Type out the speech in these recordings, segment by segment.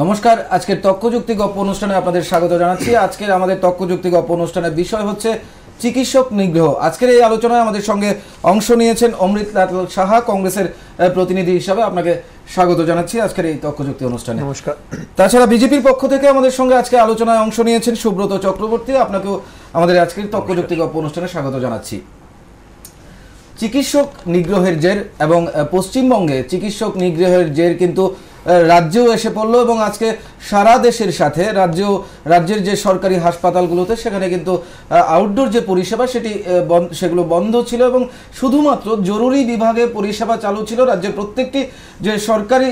নমস্কার আজকের তর্কযুক্তি গপ্প অনুষ্ঠানে আপনাদের স্বাগত জানাচ্ছি আজকের আমাদের তর্কযুক্তি গপ্প অনুষ্ঠানের বিষয় হচ্ছে চিকিৎসক নিগ্রহ আজকের এই আলোচনায় আমাদের সঙ্গে অংশ নিয়েছেন অমৃত লাল সাহা কংগ্রেসের প্রতিনিধি হিসাবে আপনাকে স্বাগত জানাচ্ছি আজকের এই তর্কযুক্তি অনুষ্ঠানে নমস্কার তাছাড়া বিজেপির পক্ষ থেকে আমাদের সঙ্গে আজকে আলোচনায় অংশ নিয়েছেন সুব্রত চক্রবর্তী আপনাকেও আমাদের আজকের যুক্তি গপ্প অনুষ্ঠানে স্বাগত জানাচ্ছি চিকিৎসক নিগ্রহের জের এবং পশ্চিমবঙ্গে চিকিৎসক নিগ্রহের জের কিন্তু রাজ্যেও এসে পড়লো এবং আজকে সারা দেশের সাথে রাজ্য রাজ্যের যে সরকারি হাসপাতালগুলোতে সেখানে কিন্তু আউটডোর যে পরিষেবা সেটি সেগুলো বন্ধ ছিল এবং শুধুমাত্র জরুরি বিভাগে পরিষেবা চালু ছিল রাজ্যের প্রত্যেকটি যে সরকারি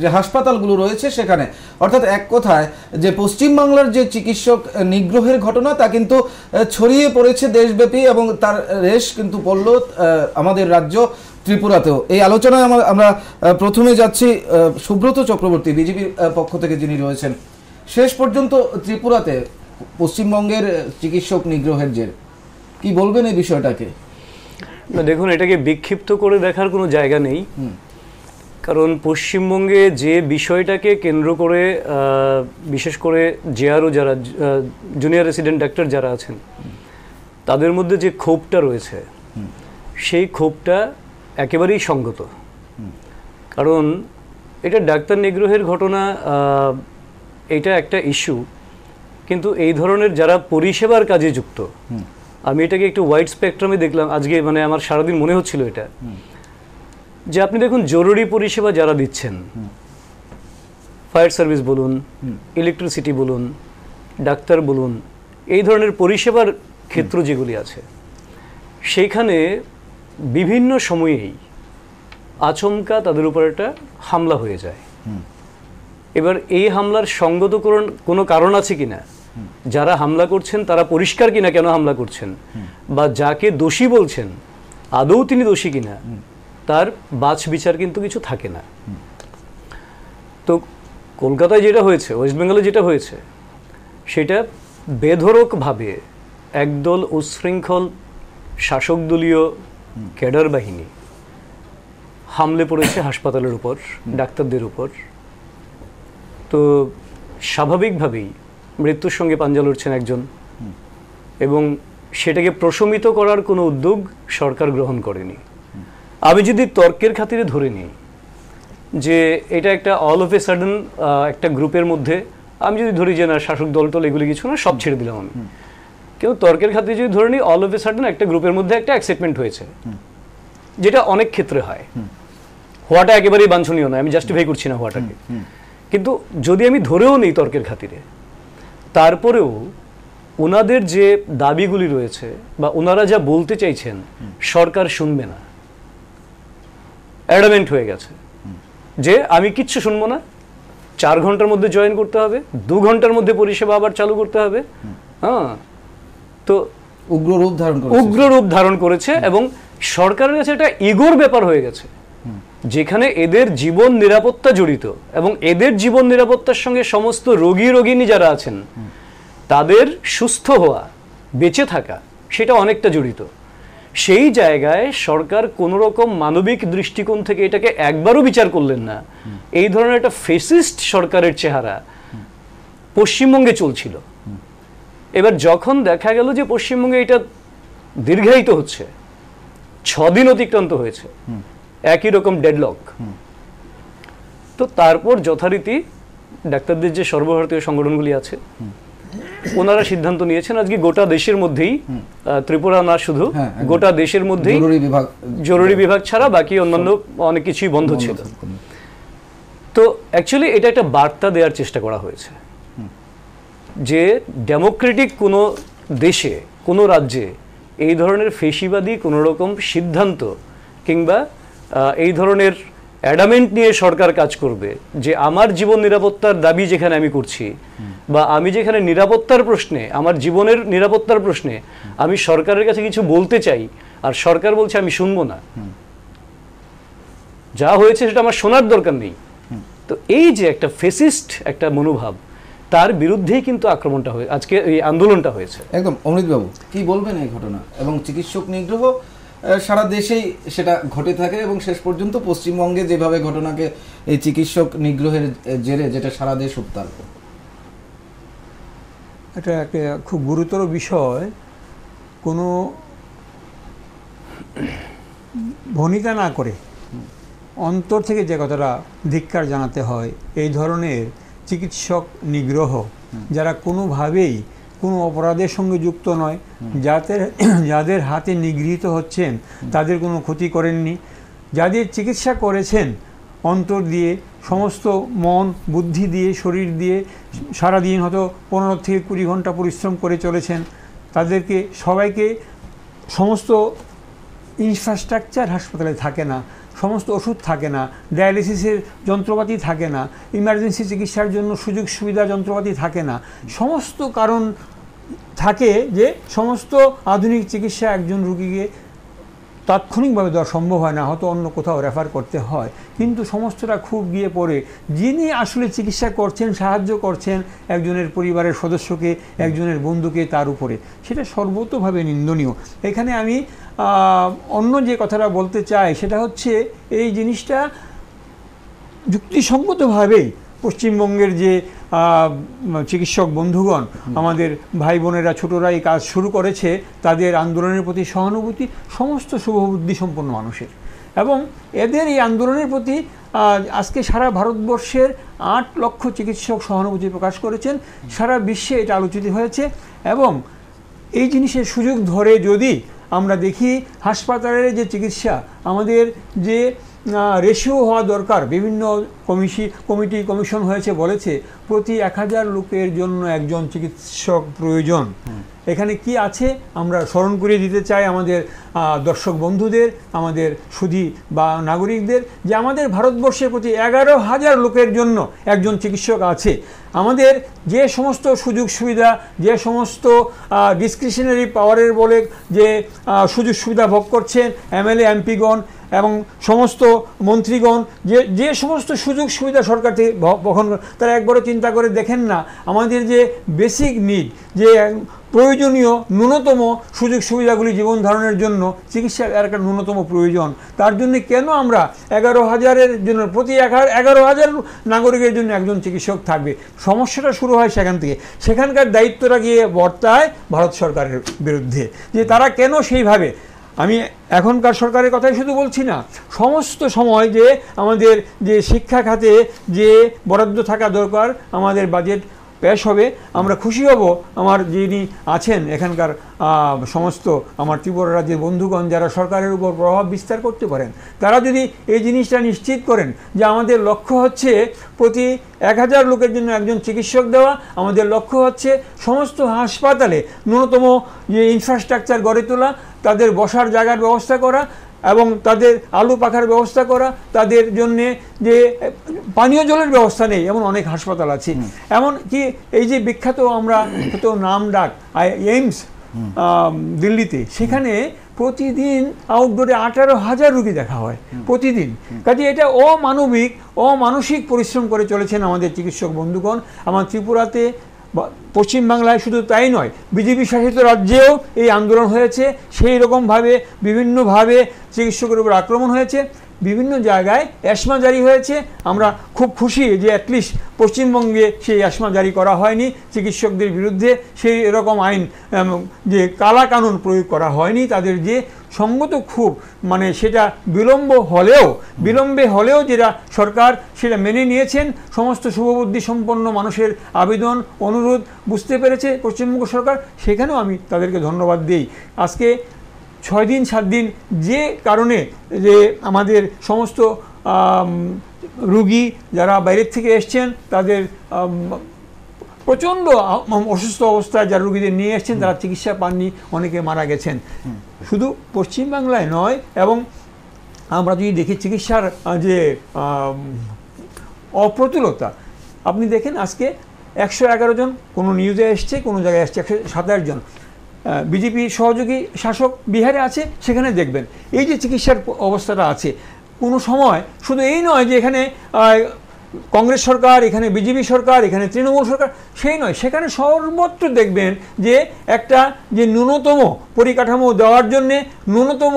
যে হাসপাতালগুলো রয়েছে সেখানে অর্থাৎ এক কথায় যে পশ্চিমবাংলার যে চিকিৎসক নিগ্রহের ঘটনা তা কিন্তু ছড়িয়ে পড়েছে দেশব্যাপী এবং তার রেশ কিন্তু পড়ল আমাদের রাজ্য ত্রিপুরাতেও এই আলোচনায় আমরা প্রথমে যাচ্ছি সুব্রত চক্রবর্তী বিজেপির পক্ষ থেকে যিনি রয়েছেন শেষ পর্যন্ত ত্রিপুরাতে পশ্চিমবঙ্গের চিকিৎসক নিগ্রহের জের কি বলবেন এই বিষয়টাকে না দেখুন এটাকে বিক্ষিপ্ত করে দেখার কোনো জায়গা নেই কারণ পশ্চিমবঙ্গে যে বিষয়টাকে কেন্দ্র করে বিশেষ করে জেআরও যারা জুনিয়র রেসিডেন্ট ডাক্তার যারা আছেন তাদের মধ্যে যে ক্ষোভটা রয়েছে সেই ক্ষোভটা একেবারেই সঙ্গত কারণ এটা ডাক্তার নিগ্রহের ঘটনা এটা একটা ইস্যু কিন্তু এই ধরনের যারা পরিষেবার কাজে যুক্ত আমি এটাকে একটু ওয়াইড স্পেকট্রামে দেখলাম আজকে মানে আমার সারাদিন মনে হচ্ছিল এটা যে আপনি দেখুন জরুরি পরিষেবা যারা দিচ্ছেন ফায়ার সার্ভিস বলুন ইলেকট্রিসিটি বলুন ডাক্তার বলুন এই ধরনের পরিষেবার ক্ষেত্র যেগুলি আছে সেইখানে বিভিন্ন সময়েই আচমকা তাদের উপর একটা হামলা হয়ে যায় এবার এই হামলার সঙ্গত কোনো কারণ আছে কি না যারা হামলা করছেন তারা পরিষ্কার কিনা কেন হামলা করছেন বা যাকে দোষী বলছেন আদৌ তিনি দোষী কিনা তার বাছ বিচার কিন্তু কিছু থাকে না তো কলকাতায় যেটা হয়েছে ওয়েস্ট বেঙ্গলে যেটা হয়েছে সেটা বেধরকভাবে একদল উশৃঙ্খল শাসকদলীয় ক্যাডার বাহিনী হামলে পড়েছে হাসপাতালের উপর ডাক্তারদের উপর তো স্বাভাবিকভাবেই মৃত্যুর সঙ্গে পাঞ্জা লড়ছেন একজন এবং সেটাকে প্রশমিত করার কোনো উদ্যোগ সরকার গ্রহণ করেনি আমি যদি তর্কের খাতিরে ধরে নিই যে এটা একটা অল অফ এ সাডেন একটা গ্রুপের মধ্যে আমি যদি ধরি যে না শাসক দল টল এগুলি কিছু না সব ছেড়ে দিলাম আমি কেউ তর্কের খাতে যদি ধরে নিই অল অফ এ সাডেন একটা গ্রুপের মধ্যে একটা অ্যাক্সাইটমেন্ট হয়েছে যেটা অনেক ক্ষেত্রে হয় হওয়াটা একেবারেই বাঞ্ছনীয় নয় আমি জাস্টিফাই করছি না হওয়াটাকে কিন্তু যদি আমি ধরেও নিই তর্কের খাতিরে তারপরেও ওনাদের যে দাবিগুলি রয়েছে বা ওনারা যা বলতে চাইছেন সরকার শুনবে না অ্যাডামেন্ট হয়ে গেছে যে আমি কিচ্ছু শুনবো না চার ঘন্টার মধ্যে জয়েন করতে হবে দু ঘন্টার মধ্যে পরিষেবা আবার চালু করতে হবে হ্যাঁ তো উগ্র ধারণ উগ্র রূপ ধারণ করেছে এবং সরকারের কাছে একটা ইগোর ব্যাপার হয়ে গেছে যেখানে এদের জীবন নিরাপত্তা জড়িত এবং এদের জীবন নিরাপত্তার সঙ্গে সমস্ত রোগী রোগিনী যারা আছেন তাদের সুস্থ হওয়া বেঁচে থাকা সেটা অনেকটা জড়িত সেই জায়গায় সরকার কোনো রকম মানবিক দৃষ্টিকোণ থেকে এটাকে একবারও বিচার করলেন না এই ধরনের একটা ফেসিস্ট সরকারের চেহারা পশ্চিমবঙ্গে চলছিল এবার যখন দেখা গেল যে পশ্চিমবঙ্গে এটা দীর্ঘায়িত হচ্ছে ছদিন অতিক্রান্ত হয়েছে একই রকম ডেডলক তো তারপর যথারীতি ডাক্তারদের যে সর্বভারতীয় সংগঠনগুলি আছে ওনারা সিদ্ধান্ত নিয়েছেন আজকে গোটা দেশের মধ্যেই ত্রিপুরা না শুধু হ্যাঁ, গোটা দেশের মধ্যেই জরুরি বিভাগ ছাড়া বাকি অন্যান্য অনেক কিছুই বন্ধ ছিল তো অ্যাকচুয়ালি এটা একটা বার্তা দেওয়ার চেষ্টা করা হয়েছে যে ডেমোক্রেটিক কোনো দেশে কোনো রাজ্যে এই ধরনের ফেসিবাদী কোনো রকম সিদ্ধান্ত কিংবা এই ধরনের অ্যাডামেন্ট নিয়ে সরকার কাজ করবে যে আমার জীবন নিরাপত্তার দাবি যেখানে আমি করছি বা আমি যেখানে নিরাপত্তার প্রশ্নে আমার জীবনের নিরাপত্তার প্রশ্নে আমি সরকারের কাছে কিছু বলতে চাই আর সরকার বলছে আমি শুনবো না যা হয়েছে সেটা আমার শোনার দরকার নেই তো এই যে একটা ফেসিস্ট একটা মনোভাব তার বিরুদ্ধেই কিন্তু আক্রমণটা হয়ে আজকে এই আন্দোলনটা হয়েছে একদম অমৃতবাবু কি বলবেন এই ঘটনা এবং চিকিৎসক নিগ্রহ সারা দেশেই সেটা ঘটে থাকে এবং শেষ পর্যন্ত পশ্চিমবঙ্গে যেভাবে ঘটনাকে এই চিকিৎসক নিগ্রহের জেরে যেটা সারা দেশ উত্তাল এটা একটা খুব গুরুতর বিষয় কোনো ভূমিকা না করে অন্তর থেকে যে কথাটা ধিক্কার জানাতে হয় এই ধরনের চিকিৎসক নিগ্রহ যারা কোনোভাবেই কোনো অপরাধের সঙ্গে যুক্ত নয় যাদের যাদের হাতে নিগৃহীত হচ্ছেন তাদের কোনো ক্ষতি করেননি যাদের চিকিৎসা করেছেন অন্তর দিয়ে সমস্ত মন বুদ্ধি দিয়ে শরীর দিয়ে সারাদিন হয়তো পনেরো থেকে কুড়ি ঘন্টা পরিশ্রম করে চলেছেন তাদেরকে সবাইকে সমস্ত ইনফ্রাস্ট্রাকচার হাসপাতালে থাকে না সমস্ত ওষুধ থাকে না ডায়ালিসিসের যন্ত্রপাতি থাকে না ইমার্জেন্সি চিকিৎসার জন্য সুযোগ সুবিধা যন্ত্রপাতি থাকে না সমস্ত কারণ থাকে যে সমস্ত আধুনিক চিকিৎসা একজন রুগীকে তাৎক্ষণিকভাবে দেওয়া সম্ভব হয় না হয়তো অন্য কোথাও রেফার করতে হয় কিন্তু সমস্তটা খুব গিয়ে পড়ে যিনি আসলে চিকিৎসা করছেন সাহায্য করছেন একজনের পরিবারের সদস্যকে একজনের বন্ধুকে তার উপরে সেটা সর্বতভাবে নিন্দনীয় এখানে আমি অন্য যে কথাটা বলতে চাই সেটা হচ্ছে এই জিনিসটা যুক্তিসঙ্গতভাবেই পশ্চিমবঙ্গের যে চিকিৎসক বন্ধুগণ আমাদের ভাই বোনেরা ছোটরা এই কাজ শুরু করেছে তাদের আন্দোলনের প্রতি সহানুভূতি সমস্ত শুভবুদ্ধি সম্পন্ন মানুষের এবং এদের এই আন্দোলনের প্রতি আজকে সারা ভারতবর্ষের আট লক্ষ চিকিৎসক সহানুভূতি প্রকাশ করেছেন সারা বিশ্বে এটা আলোচিত হয়েছে এবং এই জিনিসের সুযোগ ধরে যদি আমরা দেখি হাসপাতালের যে চিকিৎসা আমাদের যে রেশিও হওয়া দরকার বিভিন্ন কমিশি কমিটি কমিশন হয়েছে বলেছে প্রতি এক হাজার লোকের জন্য একজন চিকিৎসক প্রয়োজন এখানে কি আছে আমরা স্মরণ করে দিতে চাই আমাদের দর্শক বন্ধুদের আমাদের সুধী বা নাগরিকদের যে আমাদের ভারতবর্ষে প্রতি এগারো হাজার লোকের জন্য একজন চিকিৎসক আছে আমাদের যে সমস্ত সুযোগ সুবিধা যে সমস্ত ডিসক্রিশনারি পাওয়ারের বলে যে সুযোগ সুবিধা ভোগ করছেন এমএলএ এমপিগণ এবং সমস্ত মন্ত্রীগণ যে যে সমস্ত সুযোগ সুবিধা সরকার থেকে বহন তারা একবারও চিন্তা করে দেখেন না আমাদের যে বেসিক নিড যে প্রয়োজনীয় ন্যূনতম সুযোগ সুবিধাগুলি জীবন ধারণের জন্য চিকিৎসার একটা ন্যূনতম প্রয়োজন তার জন্য কেন আমরা এগারো হাজারের জন্য প্রতি এগারো হাজার নাগরিকের জন্য একজন চিকিৎসক থাকবে সমস্যাটা শুরু হয় সেখান থেকে সেখানকার দায়িত্বটা গিয়ে বর্তায় ভারত সরকারের বিরুদ্ধে যে তারা কেন সেইভাবে আমি এখনকার সরকারের কথাই শুধু বলছি না সমস্ত সময় যে আমাদের যে শিক্ষা খাতে যে বরাদ্দ থাকা দরকার আমাদের বাজেট পেশ হবে আমরা খুশি হব আমার যিনি আছেন এখানকার সমস্ত আমার ত্রিপুরা রাজ্যের বন্ধুগণ যারা সরকারের উপর প্রভাব বিস্তার করতে পারেন তারা যদি এই জিনিসটা নিশ্চিত করেন যে আমাদের লক্ষ্য হচ্ছে প্রতি এক হাজার লোকের জন্য একজন চিকিৎসক দেওয়া আমাদের লক্ষ্য হচ্ছে সমস্ত হাসপাতালে ন্যূনতম যে ইনফ্রাস্ট্রাকচার গড়ে তোলা তাদের বসার জায়গার ব্যবস্থা করা এবং তাদের আলু পাখার ব্যবস্থা করা তাদের জন্যে যে পানীয় জলের ব্যবস্থা নেই এমন অনেক হাসপাতাল আছে এমন কি এই যে বিখ্যাত আমরা তো নাম ডাক এইমস দিল্লিতে সেখানে প্রতিদিন আউটডোরে আঠারো হাজার রুগী দেখা হয় প্রতিদিন কাজে এটা অমানবিক অমানসিক পরিশ্রম করে চলেছেন আমাদের চিকিৎসক বন্ধুগণ আমার ত্রিপুরাতে পশ্চিমবাংলায় শুধু তাই নয় বিজেপি শাসিত রাজ্যেও এই আন্দোলন হয়েছে সেই রকমভাবে বিভিন্নভাবে চিকিৎসকের উপর আক্রমণ হয়েছে বিভিন্ন জায়গায় অ্যাসমা জারি হয়েছে আমরা খুব খুশি যে অ্যাটলিস্ট পশ্চিমবঙ্গে সেই অ্যাসমা জারি করা হয়নি চিকিৎসকদের বিরুদ্ধে সেই এরকম আইন যে কালা কানুন প্রয়োগ করা হয়নি তাদের যে সঙ্গত খুব মানে সেটা বিলম্ব হলেও বিলম্বে হলেও যেটা সরকার সেটা মেনে নিয়েছেন সমস্ত শুভবুদ্ধি সম্পন্ন মানুষের আবেদন অনুরোধ বুঝতে পেরেছে পশ্চিমবঙ্গ সরকার সেখানেও আমি তাদেরকে ধন্যবাদ দিই আজকে ছয় দিন সাত দিন যে কারণে যে আমাদের সমস্ত রুগী যারা বাইরের থেকে এসছেন তাদের প্রচণ্ড অসুস্থ অবস্থায় যারা রুগীদের নিয়ে এসছেন তারা চিকিৎসা পাননি অনেকে মারা গেছেন শুধু পশ্চিমবাংলায় নয় এবং আমরা যদি দেখি চিকিৎসার যে অপ্রতুলতা আপনি দেখেন আজকে একশো এগারো জন কোনো নিউজে এসছে কোনো জায়গায় এসছে একশো জন বিজেপি সহযোগী শাসক বিহারে আছে সেখানে দেখবেন এই যে চিকিৎসার অবস্থাটা আছে কোনো সময় শুধু এই নয় যে এখানে কংগ্রেস সরকার এখানে বিজেপি সরকার এখানে তৃণমূল সরকার সেই নয় সেখানে সর্বত্র দেখবেন যে একটা যে ন্যূনতম পরিকাঠামো দেওয়ার জন্যে ন্যূনতম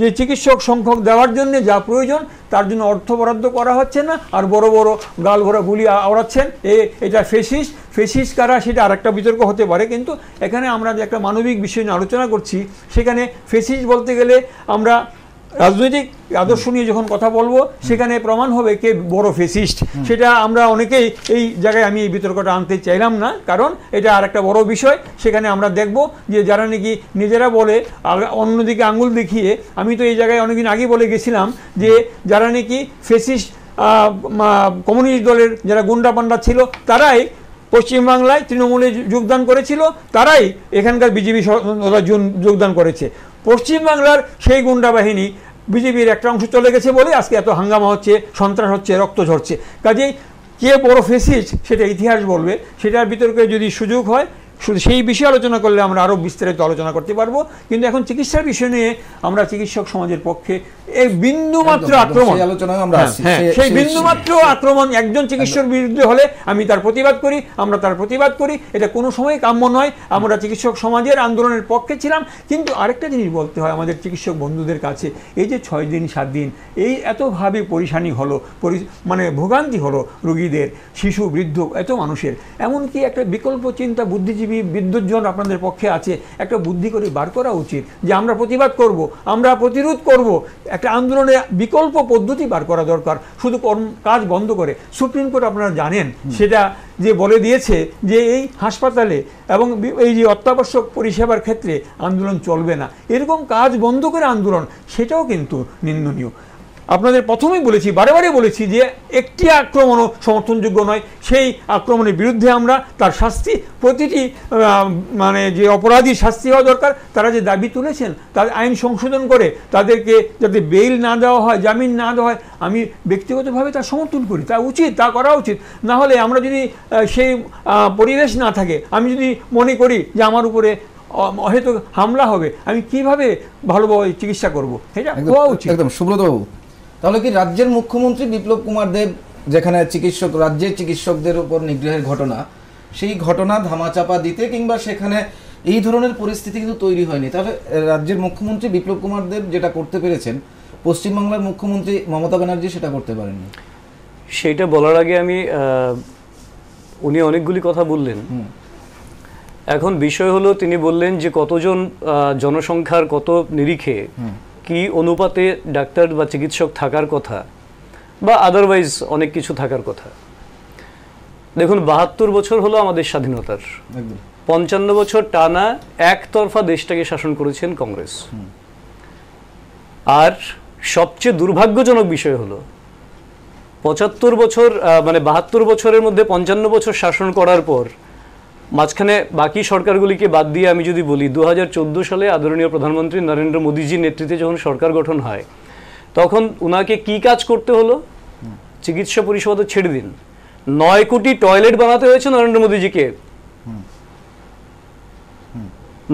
যে চিকিৎসক সংখ্যক দেওয়ার জন্যে যা প্রয়োজন তার জন্য অর্থ বরাদ্দ করা হচ্ছে না আর বড় বড় গাল ভরা গুলি আওড়াচ্ছেন এ এটা ফেসিস ফেসিস কারা সেটা আরেকটা বিতর্ক হতে পারে কিন্তু এখানে আমরা যে একটা মানবিক বিষয় নিয়ে আলোচনা করছি সেখানে ফেসিস বলতে গেলে আমরা রাজনৈতিক আদর্শ নিয়ে যখন কথা বলবো সেখানে প্রমাণ হবে কে বড় ফেসিস্ট সেটা আমরা অনেকেই এই জায়গায় আমি এই বিতর্কটা আনতে চাইলাম না কারণ এটা আর একটা বড় বিষয় সেখানে আমরা দেখব যে যারা নাকি নিজেরা বলে অন্যদিকে আঙুল দেখিয়ে আমি তো এই জায়গায় অনেকদিন আগে বলে গেছিলাম যে যারা নাকি ফেসিস্ট কমিউনিস্ট দলের যারা গুন্ডা পান্ডা ছিল তারাই পশ্চিমবাংলায় তৃণমূলে যোগদান করেছিল তারাই এখানকার বিজেপি যোগদান করেছে পশ্চিমবাংলার সেই গুন্ডা বাহিনী বিজেপির একটা অংশ চলে গেছে বলে আজকে এত হাঙ্গামা হচ্ছে সন্ত্রাস হচ্ছে রক্ত ঝরছে কাজেই কে বড় ফেসিস সেটা ইতিহাস বলবে সেটার বিতর্কে যদি সুযোগ হয় শুধু সেই বিষয়ে আলোচনা করলে আমরা আরও বিস্তারিত আলোচনা করতে পারবো কিন্তু এখন চিকিৎসার বিষয় নিয়ে আমরা চিকিৎসক সমাজের পক্ষে এই বিন্দু মাত্র আক্রমণ আলোচনায় আমরা হ্যাঁ, হ্যাঁ, সেই বিন্দু মাত্র আক্রমণ একজন চিকিৎসকের বিরুদ্ধে হলে আমি তার প্রতিবাদ করি আমরা তার প্রতিবাদ করি এটা কোনো সময় কাম্য নয় আমরা চিকিৎসক সমাজের আন্দোলনের পক্ষে ছিলাম কিন্তু আরেকটা জিনিস বলতে হয় আমাদের চিকিৎসক বন্ধুদের কাছে এই যে ছয় দিন সাত দিন এই এতভাবে পরিশানি হলো মানে ভোগান্তি হলো রোগীদের শিশু বৃদ্ধ এত মানুষের এমনকি একটা বিকল্প চিন্তা বুদ্ধিজীবী বিদ্যুৎজন আপনাদের পক্ষে আছে একটা বুদ্ধি করে বার করা উচিত যে আমরা প্রতিবাদ করব আমরা প্রতিরোধ করব একটা আন্দোলনের বিকল্প পদ্ধতি বার করা দরকার শুধু কর্ম কাজ বন্ধ করে সুপ্রিম কোর্ট আপনারা জানেন সেটা যে বলে দিয়েছে যে এই হাসপাতালে এবং এই যে অত্যাবশ্যক পরিষেবার ক্ষেত্রে আন্দোলন চলবে না এরকম কাজ বন্ধ করে আন্দোলন সেটাও কিন্তু নিন্দনীয় আপনাদের প্রথমেই বলেছি বারে বলেছি যে একটি আক্রমণও সমর্থনযোগ্য নয় সেই আক্রমণের বিরুদ্ধে আমরা তার শাস্তি প্রতিটি মানে যে অপরাধী শাস্তি হওয়া দরকার তারা যে দাবি তুলেছেন তাদের আইন সংশোধন করে তাদেরকে যাতে বেইল না দেওয়া হয় জামিন না দেওয়া হয় আমি ব্যক্তিগতভাবে তা সমর্থন করি তা উচিত তা করা উচিত না হলে আমরা যদি সেই পরিবেশ না থাকে আমি যদি মনে করি যে আমার উপরে হয়তো হামলা হবে আমি কিভাবে ভালোভাবে চিকিৎসা করবো এটা হওয়া উচিত একদম সুব্রত তাহলে কি রাজ্যের মুখ্যমন্ত্রী বিপ্লব কুমার দেব যেখানে চিকিৎসক রাজ্যের চিকিৎসকদের উপর নিগ্রহের ঘটনা সেই ঘটনা ধামাচাপা দিতে কিংবা সেখানে এই ধরনের পরিস্থিতি কিন্তু তৈরি হয়নি তাহলে রাজ্যের মুখ্যমন্ত্রী বিপ্লব কুমার দেব যেটা করতে পেরেছেন পশ্চিমবাংলার মুখ্যমন্ত্রী মমতা ব্যানার্জি সেটা করতে পারেননি সেইটা বলার আগে আমি উনি অনেকগুলি কথা বললেন এখন বিষয় হলো তিনি বললেন যে কতজন জনসংখ্যার কত নিরিখে কি অনুপাতে ডাক্তার বা চিকিৎসক থাকার কথা বা আদারওয়াইজ অনেক কিছু থাকার কথা দেখুন বাহাত্তর বছর হলো আমাদের স্বাধীনতার পঞ্চান্ন বছর টানা একতরফা দেশটাকে শাসন করেছেন কংগ্রেস আর সবচেয়ে দুর্ভাগ্যজনক বিষয় হলো পঁচাত্তর বছর মানে বাহাত্তর বছরের মধ্যে পঞ্চান্ন বছর শাসন করার পর মাঝখানে বাকি সরকারগুলিকে বাদ দিয়ে আমি যদি বলি দু সালে আদরণীয় প্রধানমন্ত্রী নরেন্দ্র মোদীজির নেতৃত্বে যখন সরকার গঠন হয় তখন উনাকে কি কাজ করতে হলো চিকিৎসা পরিষেবা তো ছেড়ে দিন নয় কোটি টয়লেট বানাতে হয়েছে নরেন্দ্র মোদীজিকে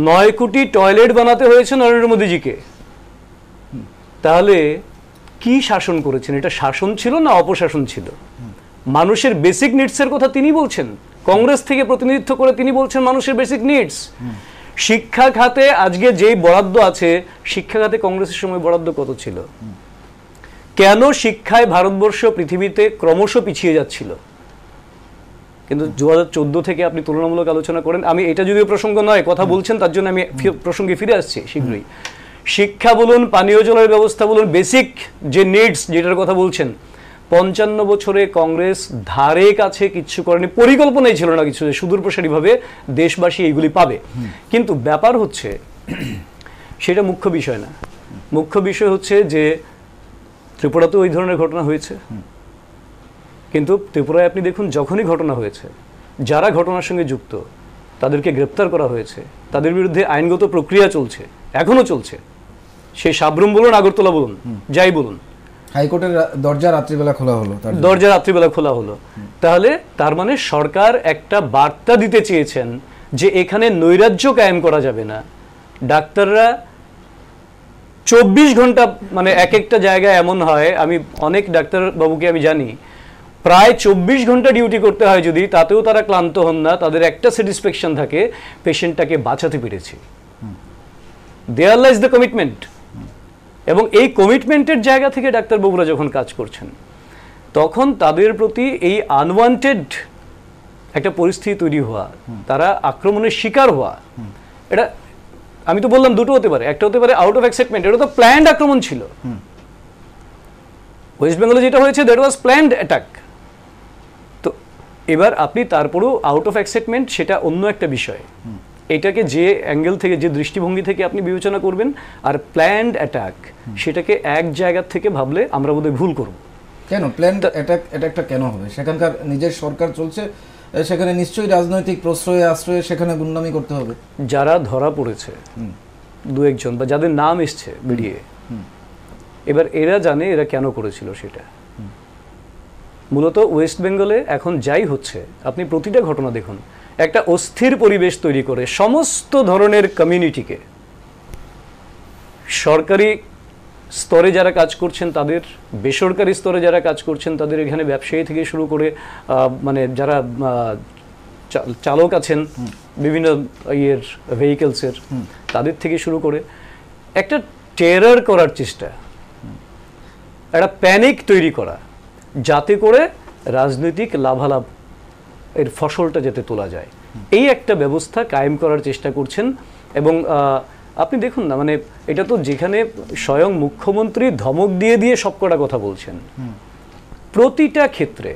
নয় কোটি টয়লেট বানাতে হয়েছে নরেন্দ্র মোদীজিকে তাহলে কি শাসন করেছেন এটা শাসন ছিল না অপশাসন ছিল মানুষের বেসিক নিডসের কথা তিনি বলছেন কংগ্রেস থেকে প্রতিনিধিত্ব করে তিনি বলছেন মানুষের বেসিক নিডস শিক্ষা খাতে আজকে যেই বরাদ্দ আছে শিক্ষা খাতে কংগ্রেসের সময় বরাদ্দ কত ছিল কেন শিক্ষায় ভারতবর্ষ পৃথিবীতে ক্রমশ পিছিয়ে যাচ্ছিল কিন্তু দু হাজার থেকে আপনি তুলনামূলক আলোচনা করেন আমি এটা যদিও প্রসঙ্গ নয় কথা বলছেন তার জন্য আমি প্রসঙ্গে ফিরে আসছি শীঘ্রই শিক্ষা বলুন পানীয় জলের ব্যবস্থা বলুন বেসিক যে নিডস যেটার কথা বলছেন পঞ্চান্ন বছরে কংগ্রেস ধারে কাছে কিছু করেনি পরিকল্পনাই ছিল না কিছু সুদূরপ্রসারীভাবে দেশবাসী এইগুলি পাবে কিন্তু ব্যাপার হচ্ছে সেটা মুখ্য বিষয় না মুখ্য বিষয় হচ্ছে যে ত্রিপুরাতেও ওই ধরনের ঘটনা হয়েছে কিন্তু ত্রিপুরায় আপনি দেখুন যখনই ঘটনা হয়েছে যারা ঘটনার সঙ্গে যুক্ত তাদেরকে গ্রেপ্তার করা হয়েছে তাদের বিরুদ্ধে আইনগত প্রক্রিয়া চলছে এখনও চলছে সে সাবরুম বলুন আগরতলা বলুন যাই বলুন হাইকোর্টের দরজা রাত্রিবেলা খোলা হলো দরজা রাত্রিবেলা খোলা হলো তাহলে তার মানে সরকার একটা বার্তা দিতে চেয়েছেন যে এখানে নৈরাজ্য কায়েম করা যাবে না ডাক্তাররা চব্বিশ ঘন্টা মানে এক একটা জায়গায় এমন হয় আমি অনেক ডাক্তার বাবুকে আমি জানি প্রায় চব্বিশ ঘন্টা ডিউটি করতে হয় যদি তাতেও তারা ক্লান্ত হন না তাদের একটা স্যাটিসফ্যাকশন থাকে পেশেন্টটাকে বাঁচাতে পেরেছি দেয়ার লাইজ দ্য কমিটমেন্ট এবং এই কমিটমেন্টের জায়গা থেকে ডাক্তারবাবুরা যখন কাজ করছেন তখন তাদের প্রতি এই আনওয়ান্টেড একটা পরিস্থিতি তৈরি হওয়া তারা আক্রমণের শিকার হওয়া এটা আমি তো বললাম দুটো হতে পারে একটা হতে পারে আউট অফ এক্সাইটমেন্ট এটা তো প্ল্যান্ড আক্রমণ ছিল ওয়েস্ট বেঙ্গলে যেটা হয়েছে দ্যাট ওয়াজ প্ল্যান্ড অ্যাটাক তো এবার আপনি তারপরেও আউট অফ এক্সাইটমেন্ট সেটা অন্য একটা বিষয় এটাকে যে অ্যাঙ্গেল থেকে যে দৃষ্টিভঙ্গি থেকে আপনি বিবেচনা করবেন আর প্ল্যান্ড অ্যাটাক সেটাকে এক জায়গার থেকে ভাবলে আমরা বোধহয় ভুল করব কেন প্ল্যান্ড অ্যাটাক অ্যাটাকটা কেন হবে সেখানকার নিজের সরকার চলছে সেখানে নিশ্চয়ই রাজনৈতিক প্রশ্রয়ে আশ্রয়ে সেখানে গুন্ডামি করতে হবে যারা ধরা পড়েছে দু একজন বা যাদের নাম এসছে বেরিয়ে এবার এরা জানে এরা কেন করেছিল সেটা মূলত ওয়েস্ট বেঙ্গলে এখন যাই হচ্ছে আপনি প্রতিটা ঘটনা দেখুন একটা অস্থির পরিবেশ তৈরি করে সমস্ত ধরনের কমিউনিটিকে সরকারি স্তরে যারা কাজ করছেন তাদের বেসরকারি স্তরে যারা কাজ করছেন তাদের এখানে ব্যবসায়ী থেকে শুরু করে মানে যারা চালক আছেন বিভিন্ন ইয়ের ভেহিকেলসের তাদের থেকে শুরু করে একটা টেরার করার চেষ্টা একটা প্যানিক তৈরি করা যাতে করে রাজনৈতিক লাভালাভ এর ফসলটা যাতে তোলা যায় এই একটা ব্যবস্থা কায়েম করার চেষ্টা করছেন এবং আপনি দেখুন না মানে এটা তো যেখানে স্বয়ং মুখ্যমন্ত্রী ধমক দিয়ে দিয়ে সবকটা কথা বলছেন প্রতিটা ক্ষেত্রে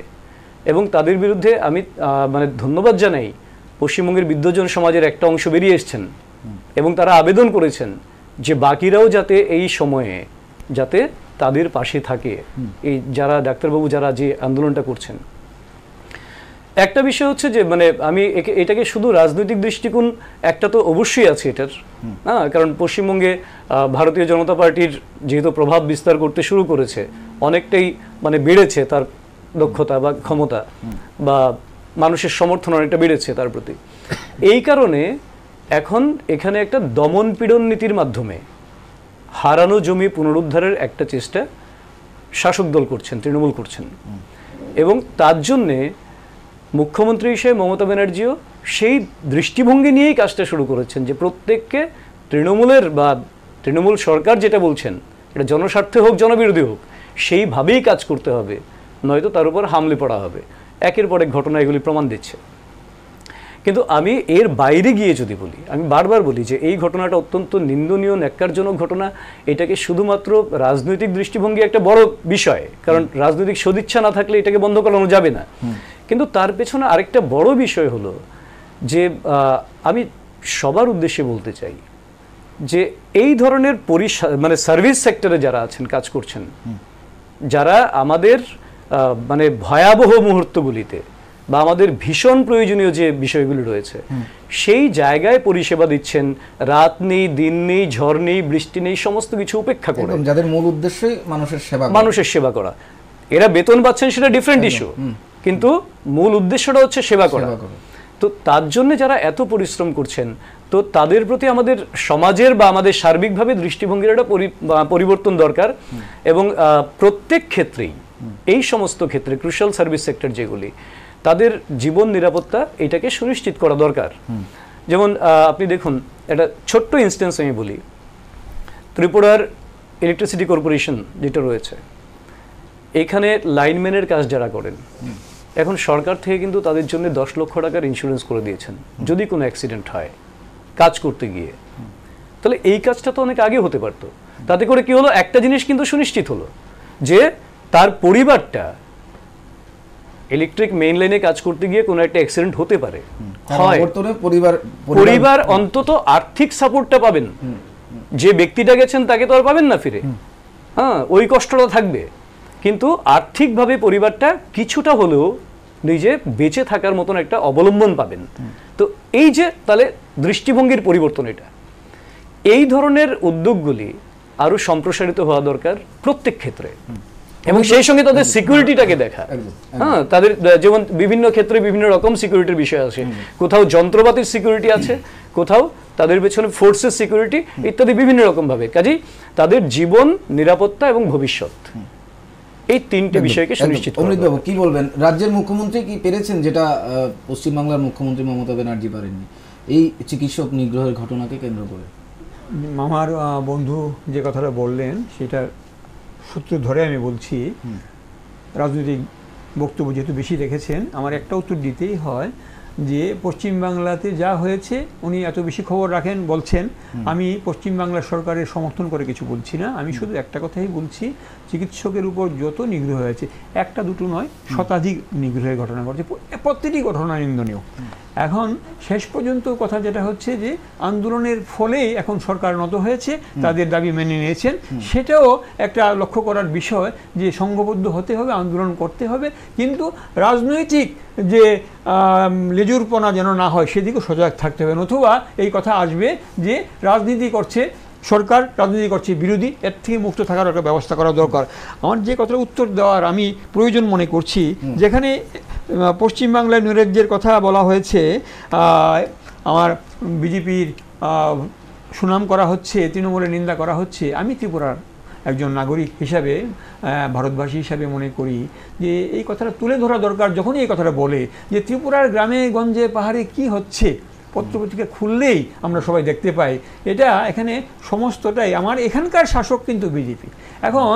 এবং তাদের বিরুদ্ধে আমি মানে ধন্যবাদ জানাই পশ্চিমবঙ্গের বিদ্যজন সমাজের একটা অংশ বেরিয়ে এসছেন এবং তারা আবেদন করেছেন যে বাকিরাও যাতে এই সময়ে যাতে তাদের পাশে থাকে এই যারা ডাক্তারবাবু যারা যে আন্দোলনটা করছেন একটা বিষয় হচ্ছে যে মানে আমি এটাকে শুধু রাজনৈতিক দৃষ্টিকোণ একটা তো অবশ্যই আছে এটার হ্যাঁ কারণ পশ্চিমবঙ্গে ভারতীয় জনতা পার্টির যেহেতু প্রভাব বিস্তার করতে শুরু করেছে অনেকটাই মানে বেড়েছে তার দক্ষতা বা ক্ষমতা বা মানুষের সমর্থন অনেকটা বেড়েছে তার প্রতি এই কারণে এখন এখানে একটা দমন পীড়ন নীতির মাধ্যমে হারানো জমি পুনরুদ্ধারের একটা চেষ্টা শাসক দল করছেন তৃণমূল করছেন এবং তার জন্যে মুখ্যমন্ত্রী হিসেবে মমতা ব্যানার্জিও সেই দৃষ্টিভঙ্গি নিয়েই কাজটা শুরু করেছেন যে প্রত্যেককে তৃণমূলের বা তৃণমূল সরকার যেটা বলছেন এটা জনস্বার্থে হোক জনবিরোধী হোক সেইভাবেই কাজ করতে হবে নয়তো তার উপর হামলে পড়া হবে একের পর এক ঘটনা এগুলি প্রমাণ দিচ্ছে কিন্তু আমি এর বাইরে গিয়ে যদি বলি আমি বারবার বলি যে এই ঘটনাটা অত্যন্ত নিন্দনীয় ন্যাক্কারজনক ঘটনা এটাকে শুধুমাত্র রাজনৈতিক দৃষ্টিভঙ্গি একটা বড় বিষয় কারণ রাজনৈতিক সদিচ্ছা না থাকলে এটাকে বন্ধ করানো যাবে না কিন্তু তার পেছনে আরেকটা বড় বিষয় হলো যে আমি সবার উদ্দেশ্যে বলতে চাই যে এই ধরনের মানে সার্ভিস সেক্টরে যারা আছেন কাজ করছেন যারা আমাদের মানে ভয়াবহ মুহূর্তগুলিতে বা আমাদের ভীষণ প্রয়োজনীয় যে বিষয়গুলি রয়েছে সেই জায়গায় পরিষেবা দিচ্ছেন রাত নেই দিন নেই ঝড় নেই বৃষ্টি নেই সমস্ত কিছু উপেক্ষা করে যাদের মূল উদ্দেশ্যই মানুষের সেবা মানুষের সেবা করা এরা বেতন পাচ্ছেন সেটা ডিফারেন্ট ইস্যু কিন্তু মূল উদ্দেশ্যটা হচ্ছে সেবা করা তো তার জন্য যারা এত পরিশ্রম করছেন তো তাদের প্রতি আমাদের সমাজের বা আমাদের সার্বিকভাবে দৃষ্টিভঙ্গির একটা পরিবর্তন দরকার এবং প্রত্যেক ক্ষেত্রেই এই সমস্ত ক্ষেত্রে ক্রুশাল সার্ভিস সেক্টর যেগুলি তাদের জীবন নিরাপত্তা এটাকে সুনিশ্চিত করা দরকার যেমন আপনি দেখুন একটা ছোট্ট ইনস্টেন্স আমি বলি ত্রিপুরার ইলেকট্রিসিটি কর্পোরেশন যেটা রয়েছে এখানে লাইনম্যানের কাজ যারা করেন এখন সরকার থেকে কিন্তু তাদের জন্য দশ লক্ষ টাকার ইন্স্যুরেন্স করে দিয়েছেন যদি কোনো অ্যাক্সিডেন্ট হয় কাজ করতে গিয়ে তাহলে এই কাজটা তো অনেক আগে হতে পারতো তাতে করে কি হলো একটা জিনিস কিন্তু সুনিশ্চিত হলো যে তার পরিবারটা ইলেকট্রিক মেইন লাইনে কাজ করতে গিয়ে কোনো একটা অ্যাক্সিডেন্ট হতে পারে পরিবার অন্তত আর্থিক সাপোর্টটা পাবেন যে ব্যক্তিটা গেছেন তাকে তো আর পাবেন না ফিরে হ্যাঁ ওই কষ্টটা থাকবে কিন্তু আর্থিকভাবে পরিবারটা কিছুটা হলেও নিজে বেঁচে থাকার মতন একটা অবলম্বন পাবেন তো এই যে তাহলে দৃষ্টিভঙ্গির পরিবর্তন এটা এই ধরনের উদ্যোগগুলি আরও সম্প্রসারিত হওয়া দরকার প্রত্যেক ক্ষেত্রে এবং সেই সঙ্গে তাদের সিকিউরিটিটাকে দেখা হ্যাঁ তাদের যেমন বিভিন্ন ক্ষেত্রে বিভিন্ন রকম সিকিউরিটির বিষয় আছে কোথাও যন্ত্রপাতির সিকিউরিটি আছে কোথাও তাদের পেছনে ফোর্সের সিকিউরিটি ইত্যাদি বিভিন্ন রকমভাবে কাজেই তাদের জীবন নিরাপত্তা এবং ভবিষ্যৎ এই তিনটে বিষয়কে সুনিশ্চিত অমৃত বাবু কি বলবেন রাজ্যের মুখ্যমন্ত্রী কি পেরেছেন যেটা পশ্চিমবাংলার মুখ্যমন্ত্রী মমতা ব্যানার্জি পারেননি এই চিকিৎসক নিগ্রহের ঘটনাকে কেন্দ্র করে আমার বন্ধু যে কথাটা বললেন সেটা সূত্র ধরে আমি বলছি রাজনৈতিক বক্তব্য যেহেতু বেশি রেখেছেন আমার একটা উত্তর দিতেই হয় যে পশ্চিমবাংলাতে যা হয়েছে উনি এত বেশি খবর রাখেন বলছেন আমি পশ্চিমবাংলা সরকারের সমর্থন করে কিছু বলছি না আমি শুধু একটা কথাই বলছি চিকিৎসকের উপর যত নিগ্রহ হয়েছে একটা দুটো নয় শতাধিক নিগ্রহের ঘটনা ঘটেছে প্রত্যেকটি ঘটনা নিন্দনীয় এখন শেষ পর্যন্ত কথা যেটা হচ্ছে যে আন্দোলনের ফলেই এখন সরকার নত হয়েছে তাদের দাবি মেনে নিয়েছেন সেটাও একটা লক্ষ্য করার বিষয় যে সংঘবদ্ধ হতে হবে আন্দোলন করতে হবে কিন্তু রাজনৈতিক যে লেজুরপনা যেন না হয় সেদিকেও সজাগ থাকতে হবে নতুবা এই কথা আসবে যে রাজনীতি করছে সরকার রাজনীতি করছে বিরোধী এর থেকে মুক্ত থাকার একটা ব্যবস্থা করা দরকার আমার যে কথাটা উত্তর দেওয়ার আমি প্রয়োজন মনে করছি যেখানে পশ্চিমবাংলায় নৈরাজ্যের কথা বলা হয়েছে আমার বিজেপির সুনাম করা হচ্ছে তৃণমূলের নিন্দা করা হচ্ছে আমি ত্রিপুরার একজন নাগরিক হিসাবে ভারতবাসী হিসাবে মনে করি যে এই কথাটা তুলে ধরা দরকার যখনই এই কথাটা বলে যে ত্রিপুরার গ্রামে গঞ্জে পাহাড়ে কি হচ্ছে পত্রপত্রিকা খুললেই আমরা সবাই দেখতে পাই এটা এখানে সমস্তটাই আমার এখানকার শাসক কিন্তু বিজেপি এখন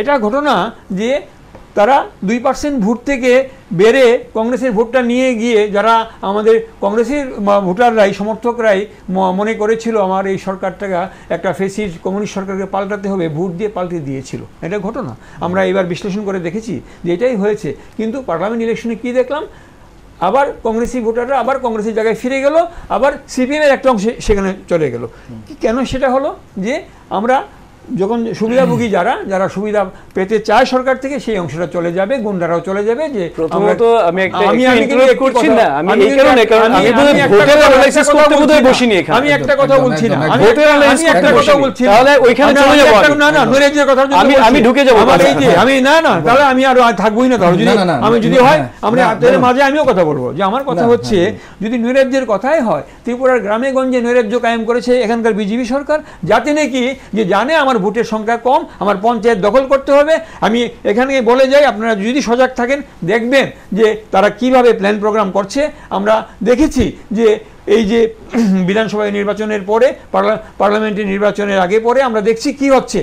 এটা ঘটনা যে তারা দুই পার্সেন্ট ভোট থেকে বেড়ে কংগ্রেসের ভোটটা নিয়ে গিয়ে যারা আমাদের কংগ্রেসের ভোটাররাই সমর্থকরাই মনে করেছিল আমার এই সরকারটাকে একটা ফেসির কমিউনিস্ট সরকারকে পাল্টাতে হবে ভোট দিয়ে পাল্টে দিয়েছিল এটা ঘটনা আমরা এবার বিশ্লেষণ করে দেখেছি যে এটাই হয়েছে কিন্তু পার্লামেন্ট ইলেকশনে কী দেখলাম আবার কংগ্রেসি ভোটাররা আবার কংগ্রেসের জায়গায় ফিরে গেল আবার সিপিএমের একটা অংশে সেখানে চলে গেল কেন সেটা হলো যে আমরা যখন সুবিধাভোগী যারা যারা সুবিধা পেতে চায় সরকার থেকে সেই অংশটা চলে যাবে গুন্ডারাও চলে যাবে যে প্রথমত আমি আমি না একটা কথা বলছি না একটা কথা বলছি আমি ঢুকে আমি না না তাহলে আমি না ধরো যদি আমি যদি হয় আমি আপনাদের মাঝে আমিও কথা বলবো যে আমার কথা হচ্ছে যদি নৈরাজ্যের কথাই হয় ত্রিপুরার গ্রামে গঞ্জে নৈরাজ্য কায়েম করেছে এখানকার বিজেপি সরকার যাতে নাকি যে জানে আমার ভোটের সংখ্যা কম আমার পঞ্চায়েত দখল করতে হবে আমি এখানে বলে যাই আপনারা যদি সজাগ থাকেন দেখবেন যে তারা কিভাবে প্ল্যান প্রোগ্রাম করছে আমরা দেখেছি যে এই যে বিধানসভা নির্বাচনের পরে পার্লামেন্টের নির্বাচনের আগে পরে আমরা দেখছি কি হচ্ছে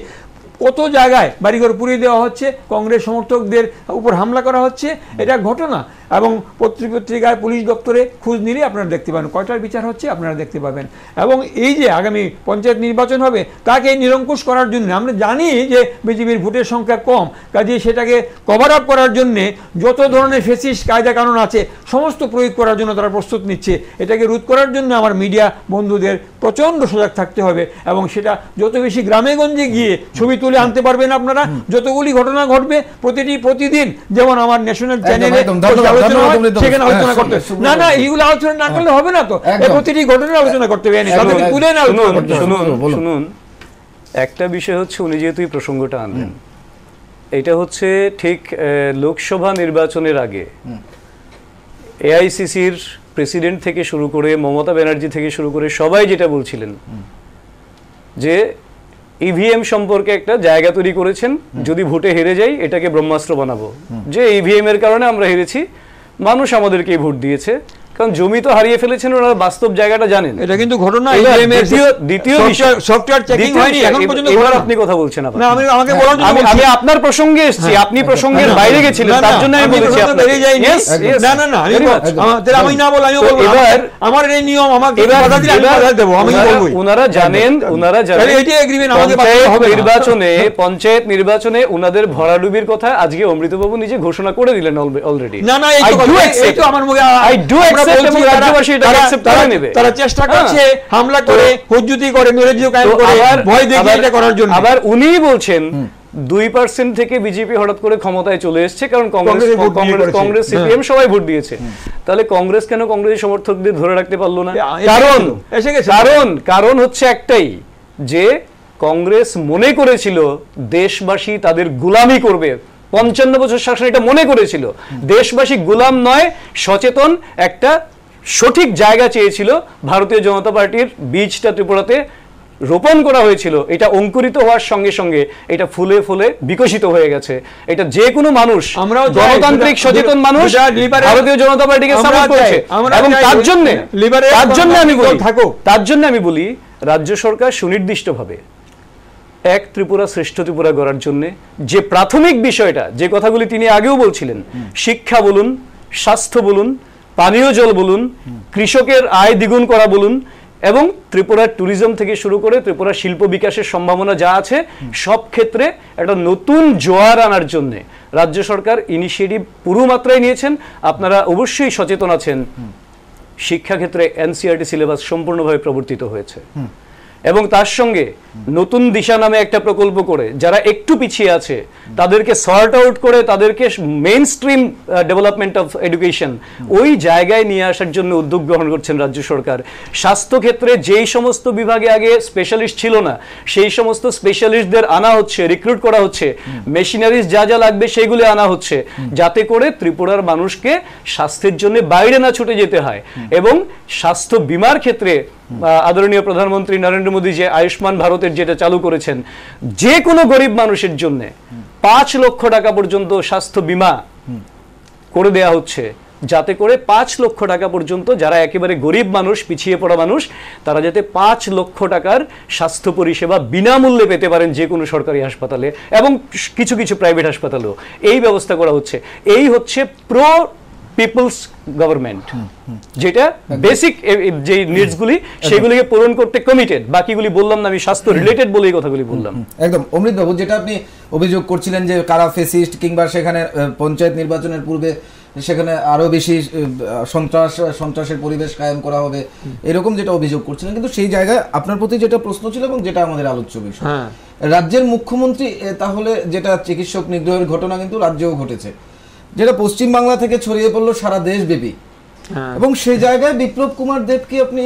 কত জায়গায় বাড়িঘর পুড়িয়ে দেওয়া হচ্ছে কংগ্রেস সমর্থকদের উপর হামলা করা হচ্ছে এটা ঘটনা এবং পত্রিকায় পুলিশ দপ্তরে খোঁজ নিলে আপনারা দেখতে পাবেন কয়টার বিচার হচ্ছে আপনারা দেখতে পাবেন এবং এই যে আগামী পঞ্চায়েত নির্বাচন হবে তাকে নিরঙ্কুশ করার জন্য আমরা জানি যে বিজেপির ভোটের সংখ্যা কম কাজে সেটাকে কভার আপ করার জন্যে যত ধরনের ফেসিস কায়দা কানুন আছে সমস্ত প্রয়োগ করার জন্য তারা প্রস্তুত নিচ্ছে এটাকে রোধ করার জন্য আমার মিডিয়া বন্ধুদের প্রচণ্ড সজাগ থাকতে হবে এবং সেটা যত বেশি গ্রামে গঞ্জে গিয়ে ছবি তুলে আনতে পারবেন আপনারা যতগুলি ঘটনা ঘটবে প্রতিটি প্রতিদিন যেমন আমার ন্যাশনাল চ্যানেলে আলোচনা হ্যাঁ, করতে না না এইগুলো আলোচনা না করলে হ্যাঁ, হবে না তো প্রতিটি ঘটনা আলোচনা করতে হবে তুলে না একটা বিষয় হচ্ছে উনি যেহেতু এই প্রসঙ্গটা আনলেন এটা হচ্ছে ঠিক লোকসভা নির্বাচনের আগে এআইসিসির প্রেসিডেন্ট থেকে শুরু করে মমতা ব্যানার্জি থেকে শুরু করে সবাই যেটা বলছিলেন যে ইভিএম e সম্পর্কে একটা জায়গা তৈরি করেছেন যদি ভোটে হেরে যাই এটাকে ব্রহ্মাস্ত্র বানাবো যে ইভিএম e এর কারণে আমরা হেরেছি মানুষ আমাদেরকে ভোট দিয়েছে কারণ জমি তো হারিয়ে ফেলেছেন ওনারা বাস্তব জায়গাটা জানেন এটা কিন্তু ঘটনা দ্বিতীয় বিষয় সফটওয়্যার চেকিং হয়নি এখন পর্যন্ত এবার আপনি কথা বলছেন না আমি আমাকে বলার জন্য আমি আপনার প্রসঙ্গে এসেছি হ্যাঁ, আপনি প্রসঙ্গের বাইরে গেছিলেন তার জন্য আমি বলেছি আপনি বেরিয়ে যাই না না না আমি তাহলে আমি না বলি আমি বলবো এবার আমার এই নিয়ম আমাকে বাধা দিলে আমি বাধা দেব আমি বলবো ওনারা জানেন ওনারা জানেন এই যে এগ্রিমেন্ট আমাকে হবে নির্বাচনে পঞ্চায়েত নির্বাচনে ওনাদের ভরাডুবির কথা আজকে অমৃতবাবু নিজে ঘোষণা করে দিলেন অলরেডি না না এই তো আমার মুখে আই ডু হ্যাঁ। কংগ্রেস হ্যাঁ। তাহলে কংগ্রেস কেন কংগ্রেসের সমর্থকদের ধরে রাখতে পারলো না কারণ কারণ কারণ হচ্ছে একটাই যে কংগ্রেস মনে করেছিল দেশবাসী তাদের গুলামি করবে পঞ্চান্ন বছর শাসন এটা মনে করেছিল দেশবাসী গোলাম নয় সচেতন একটা সঠিক জায়গা চেয়েছিল ভারতীয় জনতা পার্টির বীজটা ত্রিপুরাতে রোপণ করা হয়েছিল এটা অঙ্কুরিত হওয়ার সঙ্গে সঙ্গে এটা ফুলে ফুলে বিকশিত হয়ে গেছে এটা যে কোনো মানুষ আমরাও গণতান্ত্রিক সচেতন মানুষ ভারতীয় জনতা পার্টিকে সাপোর্ট করছে এবং তার জন্য তার জন্য আমি বলি তার জন্য আমি বলি রাজ্য সরকার সুনির্দিষ্টভাবে এক ত্রিপুরা শ্রেষ্ঠ ত্রিপুরা গড়ার জন্য যে প্রাথমিক বিষয়টা যে কথাগুলি তিনি আগেও বলছিলেন শিক্ষা বলুন স্বাস্থ্য বলুন পানীয় জল বলুন কৃষকের আয় দ্বিগুণ করা বলুন এবং ত্রিপুরার ট্যুরিজম থেকে শুরু করে ত্রিপুরা শিল্প বিকাশের সম্ভাবনা যা আছে সব ক্ষেত্রে একটা নতুন জোয়ার আনার জন্য রাজ্য সরকার ইনিশিয়েটিভ পুরো মাত্রায় নিয়েছেন আপনারা অবশ্যই সচেতন আছেন শিক্ষাক্ষেত্রে এনসিআরটি সিলেবাস e সম্পূর্ণভাবে প্রবর্তিত হয়েছে এবং তার সঙ্গে নতুন দিশা নামে একটা প্রকল্প করে যারা একটু পিছিয়ে আছে তাদেরকে সর্ট আউট করে তাদেরকে mainstream development of education ওই জায়গায় নিয়ে আসার জন্য উদ্যোগ গ্রহণ করছেন রাজ্য সরকার স্বাস্থ্যক্ষেত্রে যেই সমস্ত বিভাগে আগে স্পেশালিস্ট ছিল না সেই সমস্ত স্পেশালিস্টদের আনা হচ্ছে রিক্রুট করা হচ্ছে মেশিনারিজ যা যা লাগবে সেগুলি আনা হচ্ছে যাতে করে ত্রিপুরার মানুষকে স্বাস্থ্যের জন্য বাইরে না ছুটে যেতে হয় এবং স্বাস্থ্য বিমার ক্ষেত্রে আদরণীয় প্রধানমন্ত্রী নরেন্দ্র মোদী যে আয়ুষ্মান ভারতের যেটা চালু করেছেন যে কোনো গরিব মানুষের জন্য পাঁচ লক্ষ টাকা পর্যন্ত স্বাস্থ্য বিমা করে দেয়া হচ্ছে যাতে করে পাঁচ লক্ষ টাকা পর্যন্ত যারা একেবারে গরিব মানুষ পিছিয়ে পড়া মানুষ তারা যাতে পাঁচ লক্ষ টাকার স্বাস্থ্য পরিষেবা বিনামূল্যে পেতে পারেন যে কোনো সরকারি হাসপাতালে এবং কিছু কিছু প্রাইভেট হাসপাতালেও এই ব্যবস্থা করা হচ্ছে এই হচ্ছে প্রো পিপলস গভর্নমেন্ট যেটা বেসিক যে নিডসগুলি সেগুলিকে পূরণ করতে কমিটেড বাকিগুলি বললাম না আমি স্বাস্থ্য রিলেটেড বলে এই কথাগুলি বললাম একদম অমৃত বাবু যেটা আপনি অভিযোগ করছিলেন যে কারা ফেসিস্ট কিংবা সেখানে পঞ্চায়েত নির্বাচনের পূর্বে সেখানে আরও বেশি সন্ত্রাস সন্ত্রাসের পরিবেশ কায়েম করা হবে এরকম যেটা অভিযোগ করছিলেন কিন্তু সেই জায়গায় আপনার প্রতি যেটা প্রশ্ন ছিল এবং যেটা আমাদের আলোচ্য বিষয় হ্যাঁ। রাজ্যের মুখ্যমন্ত্রী তাহলে যেটা চিকিৎসক নিগ্রহের ঘটনা কিন্তু রাজ্যেও ঘটেছে যেটা পশ্চিম বাংলা থেকে ছড়িয়ে পড়লো সারা দেশব্যাপী হ্যাঁ। এবং সেই জায়গায় বিপ্লব কুমার দেবকে আপনি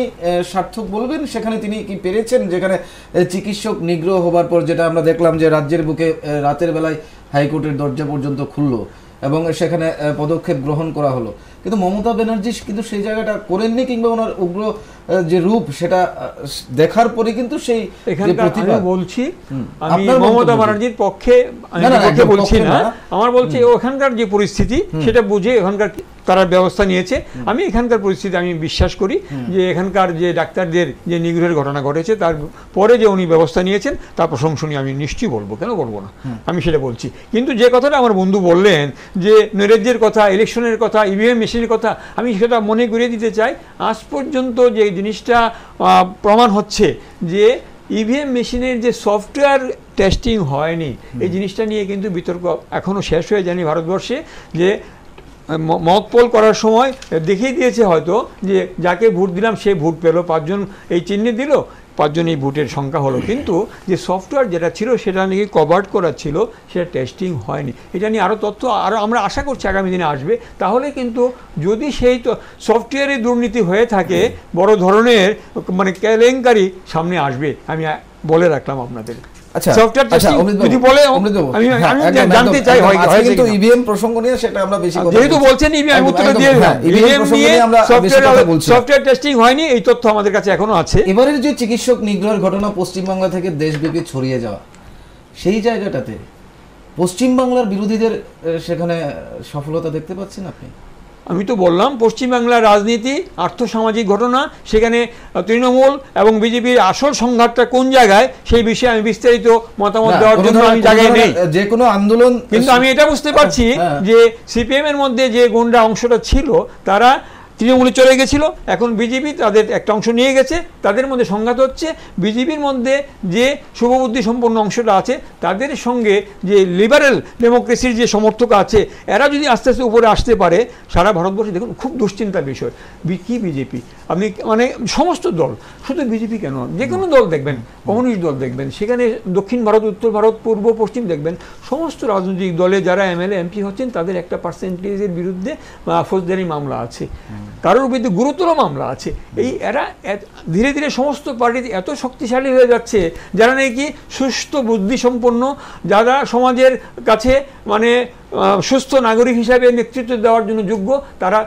সার্থক বলবেন সেখানে তিনি কি পেরেছেন যেখানে চিকিৎসক নিগ্রহ হবার পর যেটা আমরা দেখলাম যে রাজ্যের বুকে রাতের বেলায় হাইকোর্টের দরজা পর্যন্ত খুললো এবং সেখানে পদক্ষেপ গ্রহণ করা হলো কিন্তু মমতা ব্যানার্জি কিন্তু সেই জায়গাটা করেননি কিংবা ওনার উগ্র যে রূপ সেটা দেখার পরে কিন্তু সেই প্রতিভা বলছি আমি মমতা ব্যানার্জির পক্ষে পক্ষে বলছি না আমার বলছি ওখানকার যে পরিস্থিতি সেটা বুঝে এখানকার তারা ব্যবস্থা নিয়েছে আমি এখানকার পরিস্থিতি আমি বিশ্বাস করি যে এখানকার যে ডাক্তারদের যে নিগ্রহের ঘটনা ঘটেছে তার পরে যে উনি ব্যবস্থা নিয়েছেন তা প্রশংসনীয় আমি নিশ্চয়ই বলবো কেন বলবো না আমি সেটা বলছি কিন্তু যে কথাটা আমার বন্ধু বললেন যে নৈরাজ্যের কথা ইলেকশনের কথা ইভিএম দেশের কথা আমি সেটা মনে করিয়ে দিতে চাই আজ পর্যন্ত যে জিনিসটা প্রমাণ হচ্ছে যে ইভিএম e মেশিনের যে সফটওয়্যার টেস্টিং হয়নি এই জিনিসটা নিয়ে কিন্তু বিতর্ক এখনও শেষ হয়ে যায়নি ভারতবর্ষে যে মত পোল করার সময় দেখিয়ে দিয়েছে হয়তো যে যাকে ভোট দিলাম সে ভোট পেল পাঁচজন এই চিহ্নে দিল পাঁচজনই ভোটের সংখ্যা হলো কিন্তু যে সফটওয়্যার যেটা ছিল সেটা নাকি কভার্ড করা ছিল সেটা টেস্টিং হয়নি এটা নিয়ে আরও তথ্য আরও আমরা আশা করছি আগামী দিনে আসবে তাহলে কিন্তু যদি সেই তো সফটওয়্যারে দুর্নীতি হয়ে থাকে বড় ধরনের মানে কেলেঙ্কারি সামনে আসবে আমি বলে রাখলাম আপনাদের সফটওয়্যার আচ্ছা, আচ্ছা, টেস্টিং হ্যাঁ, হয়নি এই তথ্য আমাদের কাছে এখনো আছে এবারের যে চিকিৎসক নিগ্রহের ঘটনা পশ্চিমবঙ্গ থেকে দেশব্যাপী ছড়িয়ে যাওয়া সেই জায়গাটাতে পশ্চিমবাংলার বিরোধীদের সেখানে সফলতা দেখতে পাচ্ছেন আপনি আমি তো বললাম পশ্চিমবাংলার রাজনীতি আর্থসামাজিক ঘটনা সেখানে তৃণমূল এবং বিজেপির আসল সংঘাতটা কোন জায়গায় সেই বিষয়ে আমি বিস্তারিত মতামত দেওয়ার জন্য আমি জায়গায় নেই যে কোনো আন্দোলন কিন্তু আমি এটা বুঝতে পারছি হ্যাঁ। যে সিপিএম এর মধ্যে যে গুন্ডা অংশটা ছিল তারা তৃণমূলে চলে গেছিল এখন বিজেপি তাদের একটা অংশ নিয়ে গেছে তাদের মধ্যে সংঘাত হচ্ছে বিজেপির মধ্যে যে শুভবুদ্ধি সম্পন্ন অংশটা আছে তাদের সঙ্গে যে লিবারেল ডেমোক্রেসির যে সমর্থক আছে এরা যদি আস্তে আস্তে উপরে আসতে পারে সারা ভারতবর্ষে দেখুন খুব দুশ্চিন্তার বিষয় কি বিজেপি আপনি মানে সমস্ত দল শুধু বিজেপি কেন যে কোনো দল দেখবেন কমিউনিস্ট দল দেখবেন সেখানে দক্ষিণ ভারত উত্তর ভারত পূর্ব পশ্চিম দেখবেন সমস্ত রাজনৈতিক দলে যারা এমএলএ এমপি হচ্ছেন তাদের একটা পার্সেন্টেজের বিরুদ্ধে ফৌজদারি মামলা আছে কারোর বিরুদ্ধে গুরুতর মামলা আছে এই এরা ধীরে ধীরে সমস্ত পার্টি এত শক্তিশালী হয়ে যাচ্ছে যারা নাকি সুস্থ বুদ্ধিসম্পন্ন যারা সমাজের কাছে মানে সুস্থ নাগরিক হিসাবে নেতৃত্ব দেওয়ার জন্য যোগ্য তারা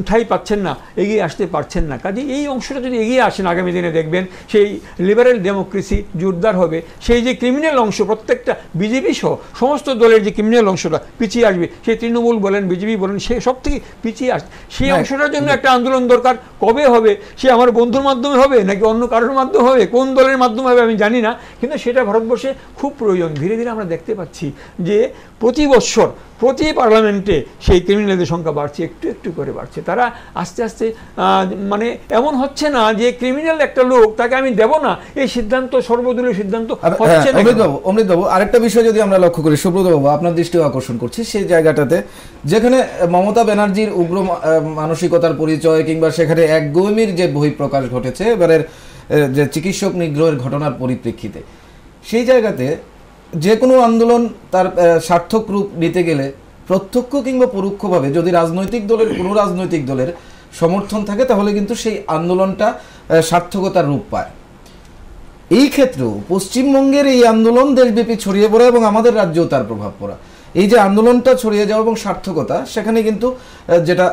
উঠাই পাচ্ছেন না এগিয়ে আসতে পারছেন না কাজে এই অংশটা যদি এগিয়ে আসেন আগামী দিনে দেখবেন সেই লিবারেল ডেমোক্রেসি জোরদার হবে সেই যে ক্রিমিনাল অংশ প্রত্যেকটা বিজেপি সহ সমস্ত দলের যে ক্রিমিনাল অংশটা পিছিয়ে আসবে সেই তৃণমূল বলেন বিজেপি বলেন সে সব থেকে পিছিয়ে আসবে সেই হ্যাঁ। অংশটার জন্য একটা আন্দোলন দরকার কবে হবে সে আমার বন্ধুর মাধ্যমে হবে নাকি অন্য কারোর মাধ্যমে হবে কোন দলের মাধ্যমে হবে আমি জানি না কিন্তু সেটা ভারতবর্ষে খুব প্রয়োজন ধীরে ধীরে আমরা দেখতে পাচ্ছি যে প্রতি বছর প্রতি পার্লামেন্টে সেই ক্রিমিনালদের সংখ্যা বাড়ছে একটু একটু করে বাড়ছে তারা আস্তে আস্তে মানে এমন হচ্ছে না যে ক্রিমিনাল একটা লোক তাকে আমি দেব না এই সিদ্ধান্ত সর্বদলীয় সিদ্ধান্ত হ্যাঁ, অমৃতবাবু আরেকটা বিষয় যদি আমরা লক্ষ্য করি সুব্রতবাবু আপনার দৃষ্টি আকর্ষণ করছি সেই জায়গাটাতে যেখানে মমতা ব্যানার্জির উগ্র মানসিকতার পরিচয় কিংবা সেখানে একগুমির যে বহিঃপ্রকাশ ঘটেছে এবারের যে চিকিৎসক নিগ্রহের ঘটনার পরিপ্রেক্ষিতে সেই জায়গাতে যে কোনো আন্দোলন তার সার্থক রূপ নিতে গেলে প্রত্যক্ষ কিংবা পরোক্ষভাবে যদি রাজনৈতিক দলের কোনো রাজনৈতিক দলের সমর্থন থাকে তাহলে কিন্তু সেই আন্দোলনটা সার্থকতার রূপ পায় এই ক্ষেত্রেও পশ্চিমবঙ্গের এই আন্দোলন দেশব্যাপী ছড়িয়ে পড়া এবং আমাদের রাজ্যেও তার প্রভাব পড়া এই যে আন্দোলনটা ছড়িয়ে যাওয়া এবং সার্থকতা সেখানে কিন্তু যেটা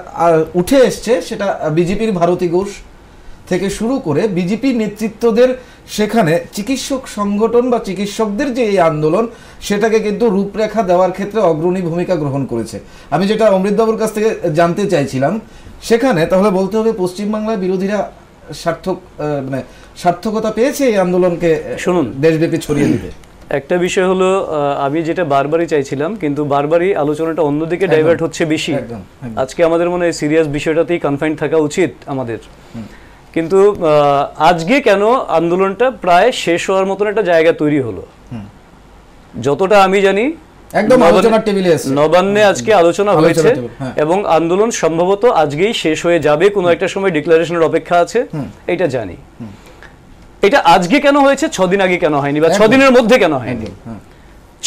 উঠে এসছে সেটা বিজেপির ভারতী ঘোষ থেকে শুরু করে বিজেপি নেতৃত্বদের সেখানে চিকিৎসক সংগঠন বা চিকিৎসকদের যে এই আন্দোলন সেটাকে কিন্তু রূপরেখা দেওয়ার ক্ষেত্রে অগ্রণী ভূমিকা গ্রহণ করেছে আমি যেটা অমৃতবাবুর কাছ থেকে জানতে চাইছিলাম সেখানে তাহলে বলতে হবে পশ্চিমবাংলার বিরোধীরা সার্থক মানে সার্থকতা পেয়েছে এই আন্দোলনকে শুনুন দেশব্যাপী ছড়িয়ে দিতে একটা বিষয় হলো আমি যেটা বারবারই চাইছিলাম কিন্তু বারবারই আলোচনাটা অন্যদিকে ডাইভার্ট হচ্ছে বেশি আজকে আমাদের মনে হয় সিরিয়াস বিষয়টাতেই কনফাইন্ড থাকা উচিত আমাদের কিন্তু আজকে কেন আন্দোলনটা প্রায় শেষ হওয়ার মতন একটা জায়গা তৈরি হলো যতটা আমি জানি নবান্নে আজকে আলোচনা হয়েছে হ্যাঁ। এবং আন্দোলন সম্ভবত আজকেই শেষ হয়ে যাবে কোনো একটা সময় ডিক্লারেশনের অপেক্ষা আছে এটা জানি এটা আজকে কেন হয়েছে ছদিন আগে কেন হয়নি বা ছদিনের মধ্যে কেন হয়নি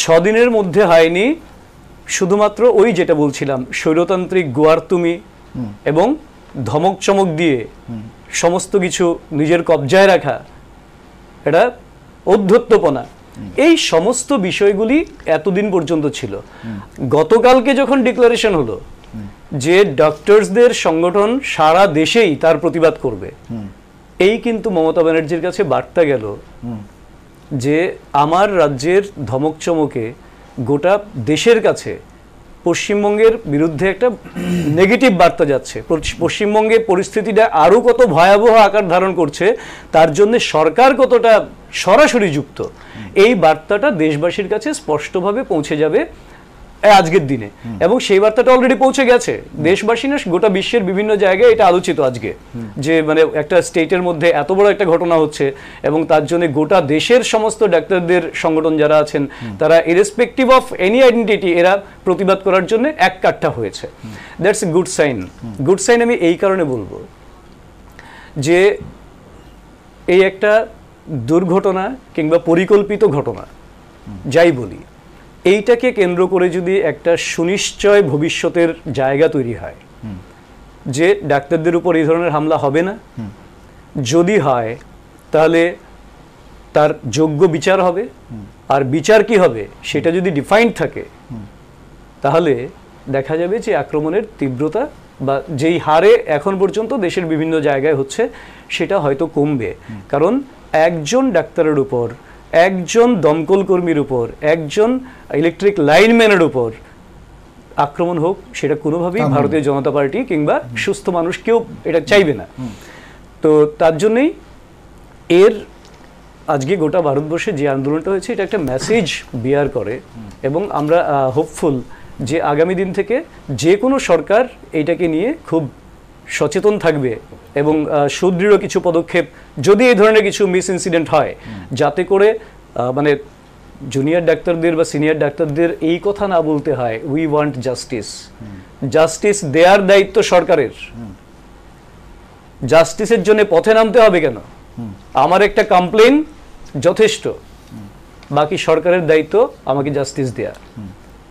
ছদিনের মধ্যে হয়নি শুধুমাত্র ওই যেটা বলছিলাম স্বৈরতান্ত্রিক গোয়ার এবং ধমক চমক দিয়ে সমস্ত কিছু নিজের কবজায় রাখা এটা অধ্যত্তপনা এই সমস্ত বিষয়গুলি এতদিন পর্যন্ত ছিল গতকালকে যখন ডিক্লারেশন হলো যে ডক্টরসদের সংগঠন সারা দেশেই তার প্রতিবাদ করবে এই কিন্তু মমতা ব্যানার্জির কাছে বার্তা গেল যে আমার রাজ্যের ধমকচমকে গোটা দেশের কাছে পশ্চিমবঙ্গের বিরুদ্ধে একটা নেগেটিভ বার্তা যাচ্ছে পশ্চিমবঙ্গের পরিস্থিতিটা আরও কত ভয়াবহ আকার ধারণ করছে তার জন্য সরকার কতটা সরাসরি যুক্ত এই বার্তাটা দেশবাসীর কাছে স্পষ্টভাবে পৌঁছে যাবে আজকের দিনে এবং সেই বার্তাটা অলরেডি পৌঁছে গেছে দেশবাসী না গোটা বিশ্বের বিভিন্ন জায়গায় এটা আলোচিত আজকে যে মানে একটা স্টেটের মধ্যে এত বড় একটা ঘটনা হচ্ছে এবং তার জন্য গোটা দেশের সমস্ত ডাক্তারদের সংগঠন যারা আছেন তারা ইরেসপেক্টিভ অফ এনি আইডেন্টিটি এরা প্রতিবাদ করার জন্য এক কাঠটা হয়েছে that's good sign good sign আমি এই কারণে বলবো যে এই একটা দুর্ঘটনা কিংবা পরিকল্পিত ঘটনা যাই বলি এইটাকে কেন্দ্র করে যদি একটা সুনিশ্চয় ভবিষ্যতের জায়গা তৈরি হয় যে ডাক্তারদের উপর এই ধরনের হামলা হবে না যদি হয় তাহলে তার যোগ্য বিচার হবে আর বিচার কি হবে সেটা যদি ডিফাইন্ড থাকে তাহলে দেখা যাবে যে আক্রমণের তীব্রতা বা যেই হারে এখন পর্যন্ত দেশের বিভিন্ন জায়গায় হচ্ছে সেটা হয়তো কমবে কারণ একজন ডাক্তারের উপর একজন দমকল কর্মীর উপর একজন ইলেকট্রিক লাইনম্যানের উপর আক্রমণ হোক সেটা কোনোভাবেই ভারতীয় জনতা পার্টি কিংবা সুস্থ মানুষ কেউ এটা চাইবে না তো তার জন্যই এর আজকে গোটা ভারতবর্ষে যে আন্দোলনটা হয়েছে এটা একটা মেসেজ বিয়ার করে এবং আমরা হোপফুল যে আগামী দিন থেকে যে কোনো সরকার এইটাকে নিয়ে খুব সচেতন থাকবে এবং সুদৃঢ় কিছু পদক্ষেপ যদি এই ধরনের কিছু মিস ইনসিডেন্ট হয় যাতে করে মানে জুনিয়র ডাক্তারদের বা সিনিয়র ডাক্তারদের এই কথা না বলতে হয় উই ওয়ান্ট জাস্টিস জাস্টিস দেয়ার দায়িত্ব সরকারের জাস্টিসের জন্য পথে নামতে হবে কেন আমার একটা কমপ্লেন যথেষ্ট বাকি সরকারের দায়িত্ব আমাকে জাস্টিস দেয়া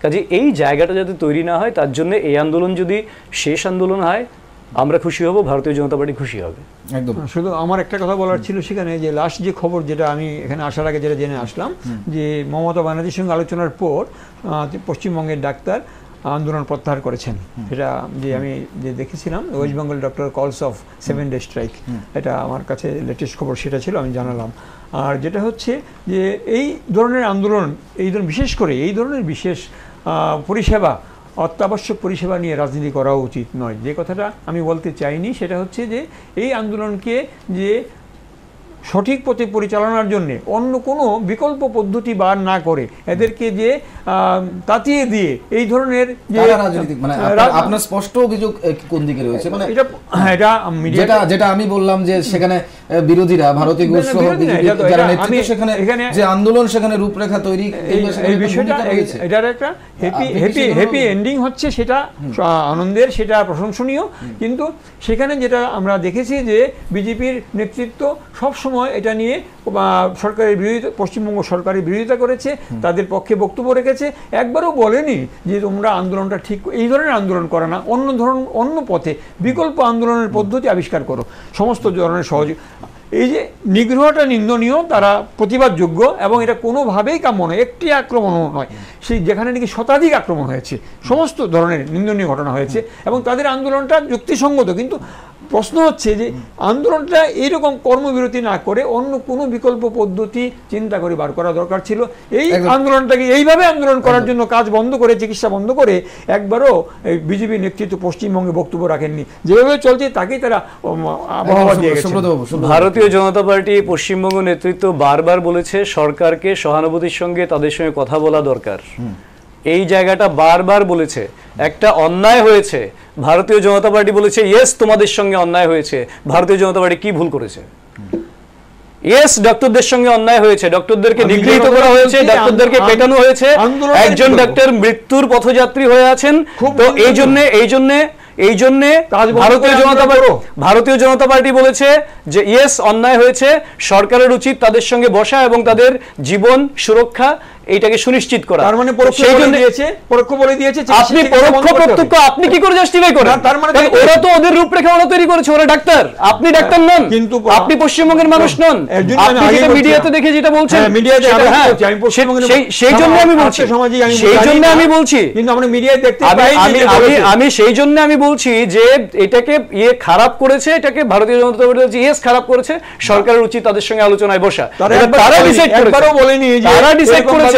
কাজে এই জায়গাটা যাতে তৈরি না হয় তার জন্য এই আন্দোলন যদি শেষ আন্দোলন হয় আমরা খুশি হব ভারতীয় জনতা পার্টি খুশি হবে একদম হ্যাঁ, শুধু আমার একটা কথা বলার ছিল সেখানে যে লাস্ট যে খবর যেটা আমি এখানে আসার আগে যেটা জেনে আসলাম যে মমতা ব্যানার্জির সঙ্গে আলোচনার পর পশ্চিমবঙ্গের ডাক্তার আন্দোলন প্রত্যাহার করেছেন এটা যে আমি যে দেখেছিলাম West Bengal doctor calls of seven day strike এটা আমার কাছে লেটেস্ট খবর সেটা ছিল আমি জানালাম আর যেটা হচ্ছে যে এই ধরনের আন্দোলন এই ধরনের বিশেষ করে এই ধরনের বিশেষ পরিষেবা অত্যাবশ্যক পরিষেবা নিয়ে রাজনীতি করা উচিত নয় যে কথাটা আমি বলতে চাইনি সেটা হচ্ছে যে এই আন্দোলনকে যে সঠিক পথে পরিচালনার জন্য অন্য কোনো বিকল্প পদ্ধতি বার না করে এদেরকে যে তাতিয়ে দিয়ে এই ধরনের যে মানে আপনার স্পষ্ট অভিযোগ কোন দিকে রয়েছে মানে এটা হ্যাঁ, যেটা যেটা আমি বললাম যে সেখানে বিরোধীরা ভারতীয় ঘোষ মানে সহ যারা নেতৃত্ব সেখানে যে আন্দোলন সেখানে রূপরেখা তৈরি এই বিষয়টা এটার একটা হ্যাপি হ্যাপি হ্যাপি এন্ডিং হচ্ছে সেটা আনন্দের সেটা প্রশংসনীয় কিন্তু সেখানে যেটা আমরা দেখেছি যে বিজেপির নেতৃত্ব সব সময় এটা নিয়ে সরকারের বিরোধিতা পশ্চিমবঙ্গ সরকারের বিরোধিতা করেছে তাদের পক্ষে বক্তব্য রেখেছে একবারও বলেনি যে তোমরা আন্দোলনটা ঠিক এই ধরনের আন্দোলন করো না অন্য ধরন অন্য পথে বিকল্প আন্দোলনের পদ্ধতি আবিষ্কার করো সমস্ত ধরনের সহযোগী এই যে নিগ্রহটা নিন্দনীয় তারা প্রতিবাদযোগ্য এবং এটা কোনোভাবেই কাম্য নয় একটি আক্রমণ নয় সেই যেখানে নাকি শতাধিক আক্রমণ হয়েছে সমস্ত ধরনের নিন্দনীয় ঘটনা হয়েছে এবং তাদের আন্দোলনটা যুক্তিসঙ্গত কিন্তু প্রশ্ন হচ্ছে যে আন্দোলনটা এইরকম কর্মবিরতি না করে অন্য কোনো বিকল্প পদ্ধতি চিন্তা করে বার করা দরকার ছিল এই আন্দোলনটাকে এইভাবে আন্দোলন করার জন্য কাজ বন্ধ করে চিকিৎসা বন্ধ করে একবারও বিজেপি নেতৃত্ব পশ্চিমবঙ্গে বক্তব্য রাখেননি যেভাবে চলছে তাকেই তারা আবহাওয়া দিয়ে গেছে ভারতীয় ভারতীয় জনতা পার্টি পশ্চিমবঙ্গ নেতৃত্ব বারবার বলেছে সরকারকে সহানুভূতির সঙ্গে তাদের সঙ্গে কথা বলা দরকার এই জায়গাটা বারবার বলেছে একটা অন্যায় হয়েছে ভারতীয় জনতা পার্টি বলেছে ইয়েস তোমাদের সঙ্গে অন্যায় হয়েছে ভারতীয় জনতা পার্টি কি ভুল করেছে ইয়েস ডক্টরদের সঙ্গে অন্যায় হয়েছে ডক্টরদেরকে নিগৃহীত করা হয়েছে ডক্টরদেরকে পেটানো হয়েছে একজন ডাক্তার মৃত্যুর পথযাত্রী হয়ে আছেন তো এই জন্য এই জন্যে এই জন্য ভারতীয় জনতা ভারতীয় জনতা পার্টি বলেছে যে ইয়েস অন্যায় হয়েছে সরকারের উচিত তাদের সঙ্গে বসা এবং তাদের জীবন সুরক্ষা এইটাকে সুনিশ্চিত করা তার মানে পরোক্ষ বলে দিয়েছে পরোক্ষ বলে দিয়েছে আপনি পরোক্ষ প্রত্যক্ষ আপনি কি করে জাস্টিফাই করেন তার মানে ওরা তো ওদের রূপরেখা ওরা তৈরি করেছে ওরা ডাক্তার আপনি ডাক্তার নন কিন্তু আপনি পশ্চিমবঙ্গের মানুষ হ্যাঁ, নন মানে আপনি যেটা মিডিয়াতে দেখে যেটা বলছেন হ্যাঁ মিডিয়া যেটা আমি হ্যাঁ, পশ্চিমবঙ্গের মানে সেই জন্য আমি বলছি সামাজিক আমি সেই জন্য আমি বলছি কিন্তু আমরা মিডিয়ায় দেখতে পাই আমি আমি আমি সেই জন্য আমি বলছি যে এটাকে ইয়ে খারাপ করেছে এটাকে ভারতীয় জনতা পার্টি ইয়েস খারাপ করেছে সরকারের উচিত তাদের সঙ্গে আলোচনায় বসা তারা ডিসাইড করেছে একবারও বলেনি যে তারা ডিসাইড করেছে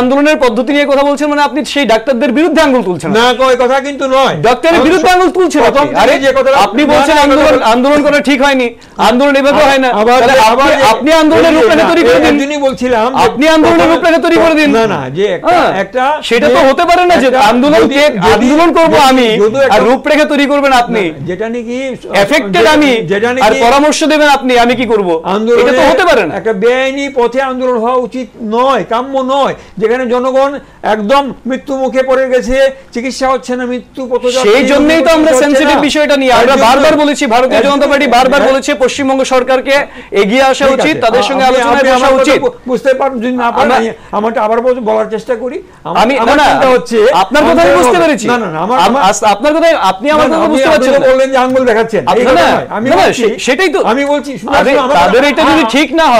আন্দোলনের পদ্ধতি নিয়ে কথা বলছেন মানে আপনি সেই ডাক্তারদের বিরুদ্ধে আঙ্গুল তুলছেন বিরুদ্ধে আঙ্গুল তুলছেন আপনি বলছেন আন্দোলন আন্দোলন ঠিক হয়নি আন্দোলন এভাবে হয় না আপনি আন্দোলনের তৈরি করে দিন বলছিলাম আপনি আন্দোলনের তৈরি করে দিন না না যে একটা হ্যাঁ, সেটা তো হতে পারে না যে আন্দোলন কে আন্দোলন করব আমি আর রূপরেখা তৈরি করবেন আপনি যেটা নাকি এফেক্টেড আমি আর পরামর্শ দেবেন আপনি আমি কি করব এটা তো হতে পারে না একটা বেআইনি পথে আন্দোলন হওয়া উচিত নয় কাম্য নয় যেখানে জনগণ একদম মৃত্যু মুখে পড়ে গেছে চিকিৎসা হচ্ছে না মৃত্যু সেই জন্যই তো আমরা সেন্সিটিভ বিষয়টা নিয়ে আমরা বারবার বলেছি ভারতীয় জনতা পার্টি বারবার বলেছে পশ্চিমবঙ্গ সরকারকে এগিয়ে আসা উচিত তাদের সঙ্গে আলোচনায় বসা উচিত বুঝতে পারেন যদি না পারেন আমারটা আবার বলার চেষ্টা করি আমি আমার হচ্ছে আপনার কথা আমি বুঝতে পেরেছি না না আমার আপনার কথা আপনি আমার কথা বুঝতে পারছেন বললেন যে আঙ্গুল দেখাচ্ছেন সেটাই তো আমি বলছি তাদের এটা যদি ঠিক না হয়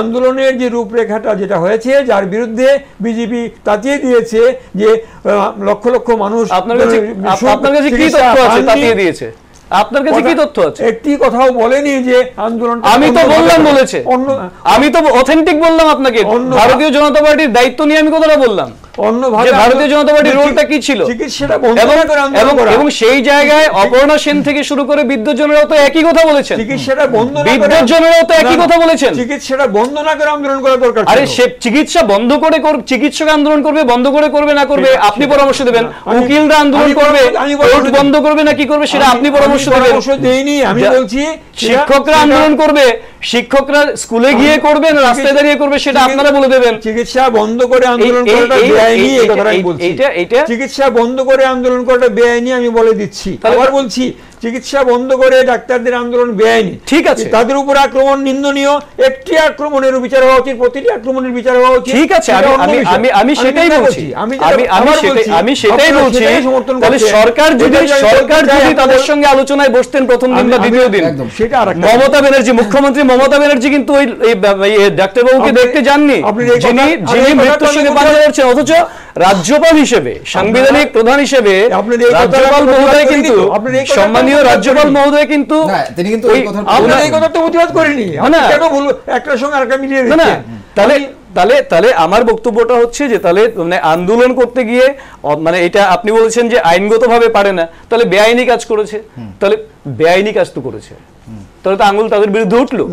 আন্দোলনের যে রূপরেখাটা যেটা হয়েছে যার বিরুদ্ধে বিজেপি তাতিয়ে দিয়েছে যে লক্ষ লক্ষ মানুষ আপনার কাছে আপনার কাছে কি তথ্য আছে দিয়েছে আপনার কাছে কি তথ্য একটি বলেনি যে আন্দোলন আমি তো বললাম বলেছে আমি তো অথেন্টিক বললাম আপনাকে ভারতীয় জনতা পার্টির দায়িত্ব নিয়ে আমি কথাটা বললাম ভারতীয় বন্ধ করে চিকিৎসা বন্ধ করে চিকিৎসক আন্দোলন করবে বন্ধ করে করবে না করবে আপনি পরামর্শ দেবেন উকিলরা আন্দোলন করবে বন্ধ করবে না কি করবে সেটা আপনি পরামর্শ দেবেন আমি শিক্ষকরা আন্দোলন করবে শিক্ষকরা স্কুলে গিয়ে করবেন রাস্তায় দাঁড়িয়ে করবে সেটা আপনারা বলে দেবেন চিকিৎসা বন্ধ করে আন্দোলন করাটা বেআইনি এই কথাটা বলছি চিকিৎসা বন্ধ করে আন্দোলন করাটা বেআইনি আমি বলে দিচ্ছি আবার বলছি চিকিৎসা বন্ধ করে ডাক্তারদের আন্দোলন বেআইনি ঠিক আছে তাদের উপর আক্রমণ নিন্দনীয় একটি আক্রমণের বিচার হওয়া উচিত প্রতিটি আক্রমণের বিচার হওয়া উচিত ঠিক আছে আমি আমি সেটাই বলছি আমি আমি আমি সেটাই বলছি তাহলে সরকার যদি সরকার যদি তাদের সঙ্গে আলোচনায় বসতেন প্রথম দিন বা দ্বিতীয় দিন মমতা ব্যানার্জি মুখ্যমন্ত্রী মমতা ব্যানার্জি কিন্তু ওই ডাক্তারবাবুকে দেখতে যাননি যিনি যিনি মৃত্যুর সঙ্গে পাঞ্জা করছেন অথচ রাজ্যপাল হিসেবে সাংবিধানিক প্রধান হিসেবে রাজ্যপাল মহোদয় কিন্তু সম্মানীয় রাজ্যপাল মহোদয় কিন্তু তাহলে তাহলে আমার বক্তব্যটা হচ্ছে যে তাহলে মানে আন্দোলন করতে গিয়ে মানে এটা আপনি বলেছেন যে আইনগত ভাবে পারে না তাহলে বেআইনি কাজ করেছে তাহলে বেআইনি কাজ তো করেছে তাহলে তো আঙুল তাদের বিরুদ্ধে উঠলো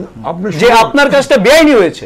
যে আপনার কাজটা বেআইনি হয়েছে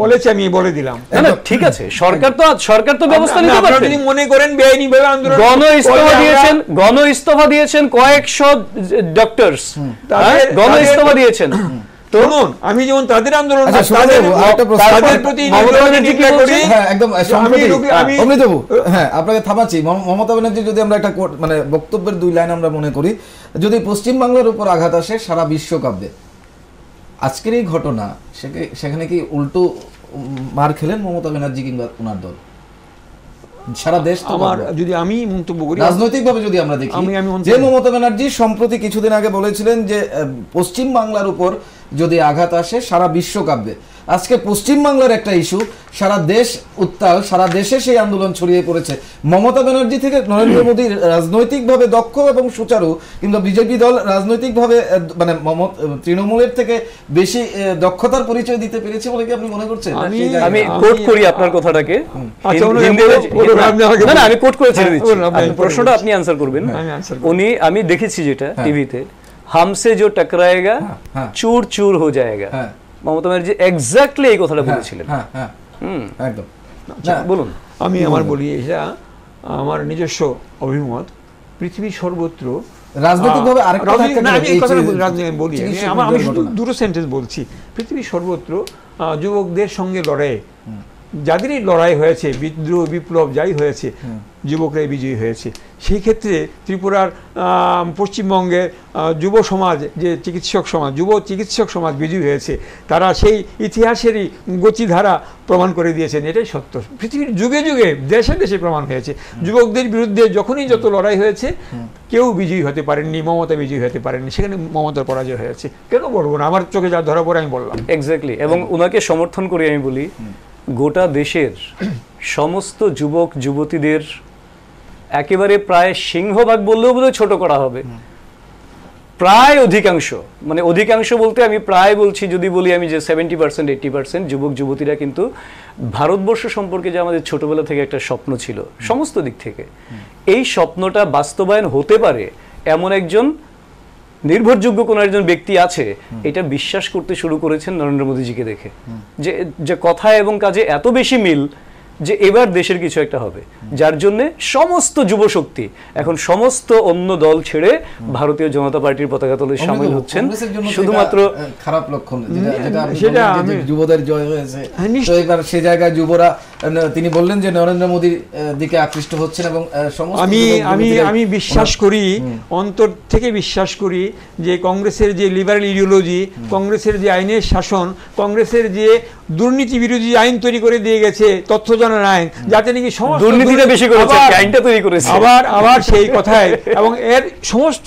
বলেছে আমি বলে দিলাম ঠিক আছে সরকার তো সরকার তো ব্যবস্থা নিতে পারে আপনি মনে করেন বেআইনি ভাবে আন্দোলন গণ ইস্তফা দিয়েছেন গণ ইস্তফা দিয়েছেন কয়েকশো ডক্টরস হ্যাঁ? গণ ইস্তফা দিয়েছেন তরুণ আমি যেমন তাদের আন্দোলন আচ্ছা, তাদের প্রতি হ্যাঁ, হ্যাঁ, আপনাকে থামাচ্ছি মমতা ব্যানার্জি যদি আমরা একটা মানে বক্তব্যের দুই লাইন আমরা মনে করি যদি পশ্চিমবাংলার উপর আঘাত আসে সারা বিশ্বকাব্যে আজকের এই ঘটনা সেখানে কি উল্টো মার খেলেন মমতা ব্যানার্জি কিংবা ওনার দল সারা দেশ তো আমার যদি আমি মন্তব্য করি রাজনৈতিকভাবে যদি আমরা দেখি যে মমতা ব্যানার্জি সম্প্রতি কিছুদিন আগে বলেছিলেন যে পশ্চিম বাংলার উপর যদি আঘাত আসে সারা বিশ্ব কাঁপবে আজকে পশ্চিমবাংলার একটা ইস্যু সারা দেশ উত্তাল সারা দেশে সেই আন্দোলন ছড়িয়ে পড়েছে মমতা ব্যানার্জি থেকে নরেন্দ্র মোদী রাজনৈতিকভাবে দক্ষ এবং সুচারু কিন্তু বিজেপি দল রাজনৈতিকভাবে মানে তৃণমূলের থেকে বেশি দক্ষতার পরিচয় দিতে পেরেছে বলে কি আপনি মনে করছেন আমি কোট করি আপনার কথাটাকে আচ্ছা, আমি কোট করে ছেড়ে দিচ্ছি প্রশ্নটা আপনি আনসার করবেন হ্যাঁ, উনি আমি দেখেছি যেটা টিভিতে হ্যাঁ। হামসে जो टकराएगा হ্যাঁ, চুর চুর हो যায়গা মমতা ব্যানার্জি এক্স্যাক্টলি এই কথাটা হ্যাঁ, বলেছিলেন হ্যাঁ, হ্যাঁ। আচ্ছা, বলুন আমি আমার বলি এটা আমার নিজস্ব অভিমত পৃথিবীর সর্বত্র দুটো সেন্টেন্স বলছি পৃথিবীর সর্বত্র যুবকদের সঙ্গে লড়াই যাদেরই লড়াই হয়েছে বিদ্রোহ বিপ্লব যাই হয়েছে যুবকরাই বিজয়ী হয়েছে সেই ক্ষেত্রে ত্রিপুরার পশ্চিমবঙ্গের যুব সমাজ যে চিকিৎসক সমাজ যুব চিকিৎসক সমাজ বিজয়ী হয়েছে তারা সেই ইতিহাসেরই গতিধারা প্রমাণ করে দিয়েছেন এটাই সত্য পৃথিবীর যুগে যুগে দেশে দেশে প্রমাণ হয়েছে যুবকদের বিরুদ্ধে যখনই যত লড়াই হয়েছে কেউ বিজয়ী হতে পারেননি মমতা বিজয়ী হতে পারেননি সেখানে মমতার পরাজয় হয়েছে কেন বলবো না আমার চোখে যা ধরা পড়ে আমি বললাম এক্স্যাক্টলি এবং ওনাকে সমর্থন করি আমি বলি গোটা দেশের সমস্ত যুবক যুবতীদের একেবারে প্রায় সিংহভাগ বললেও বোধহয় ছোট করা হবে প্রায় অধিকাংশ মানে অধিকাংশ বলতে আমি প্রায় বলছি যদি বলি আমি যে সেভেন্টি পার্সেন্ট এইটি পার্সেন্ট যুবক যুবতীরা কিন্তু ভারতবর্ষ সম্পর্কে যে আমাদের ছোটবেলা থেকে একটা স্বপ্ন ছিল সমস্ত দিক থেকে এই স্বপ্নটা বাস্তবায়ন হতে পারে এমন একজন নির্ভরযোগ্য কোন একজন ব্যক্তি আছে এটা বিশ্বাস করতে শুরু করেছেন নরেন্দ্র মোদীজিকে দেখে যে যে কথা এবং কাজে এত বেশি মিল যে এবার দেশের কিছু একটা হবে যার জন্য সমস্ত যুবশক্তি এখন সমস্ত অন্য দল ছেড়ে ভারতীয় জনতা পার্টির পতাকা তলে সামিল হচ্ছেন শুধুমাত্র খারাপ লক্ষণ সেটা যুবদের জয় হয়েছে হ্যাঁ, তো এবার সে জায়গায় যুবরা তিনি বললেন যে নরেন্দ্র মোদীর দিকে আকৃষ্ট হচ্ছেন এবং আমি আমি আমি বিশ্বাস করি অন্তর থেকে বিশ্বাস করি যে কংগ্রেসের যে লিবারেল ইডিওলজি কংগ্রেসের যে আইনের শাসন কংগ্রেসের যে দুর্নীতি বিরোধী আইন তৈরি করে দিয়ে গেছে তথ্য প্রযোজনা নায়ক যাতে নাকি সমস্ত দুর্নীতিটা বেশি করেছে আইনটা তৈরি করেছে আবার আবার সেই কথায় এবং এর সমস্ত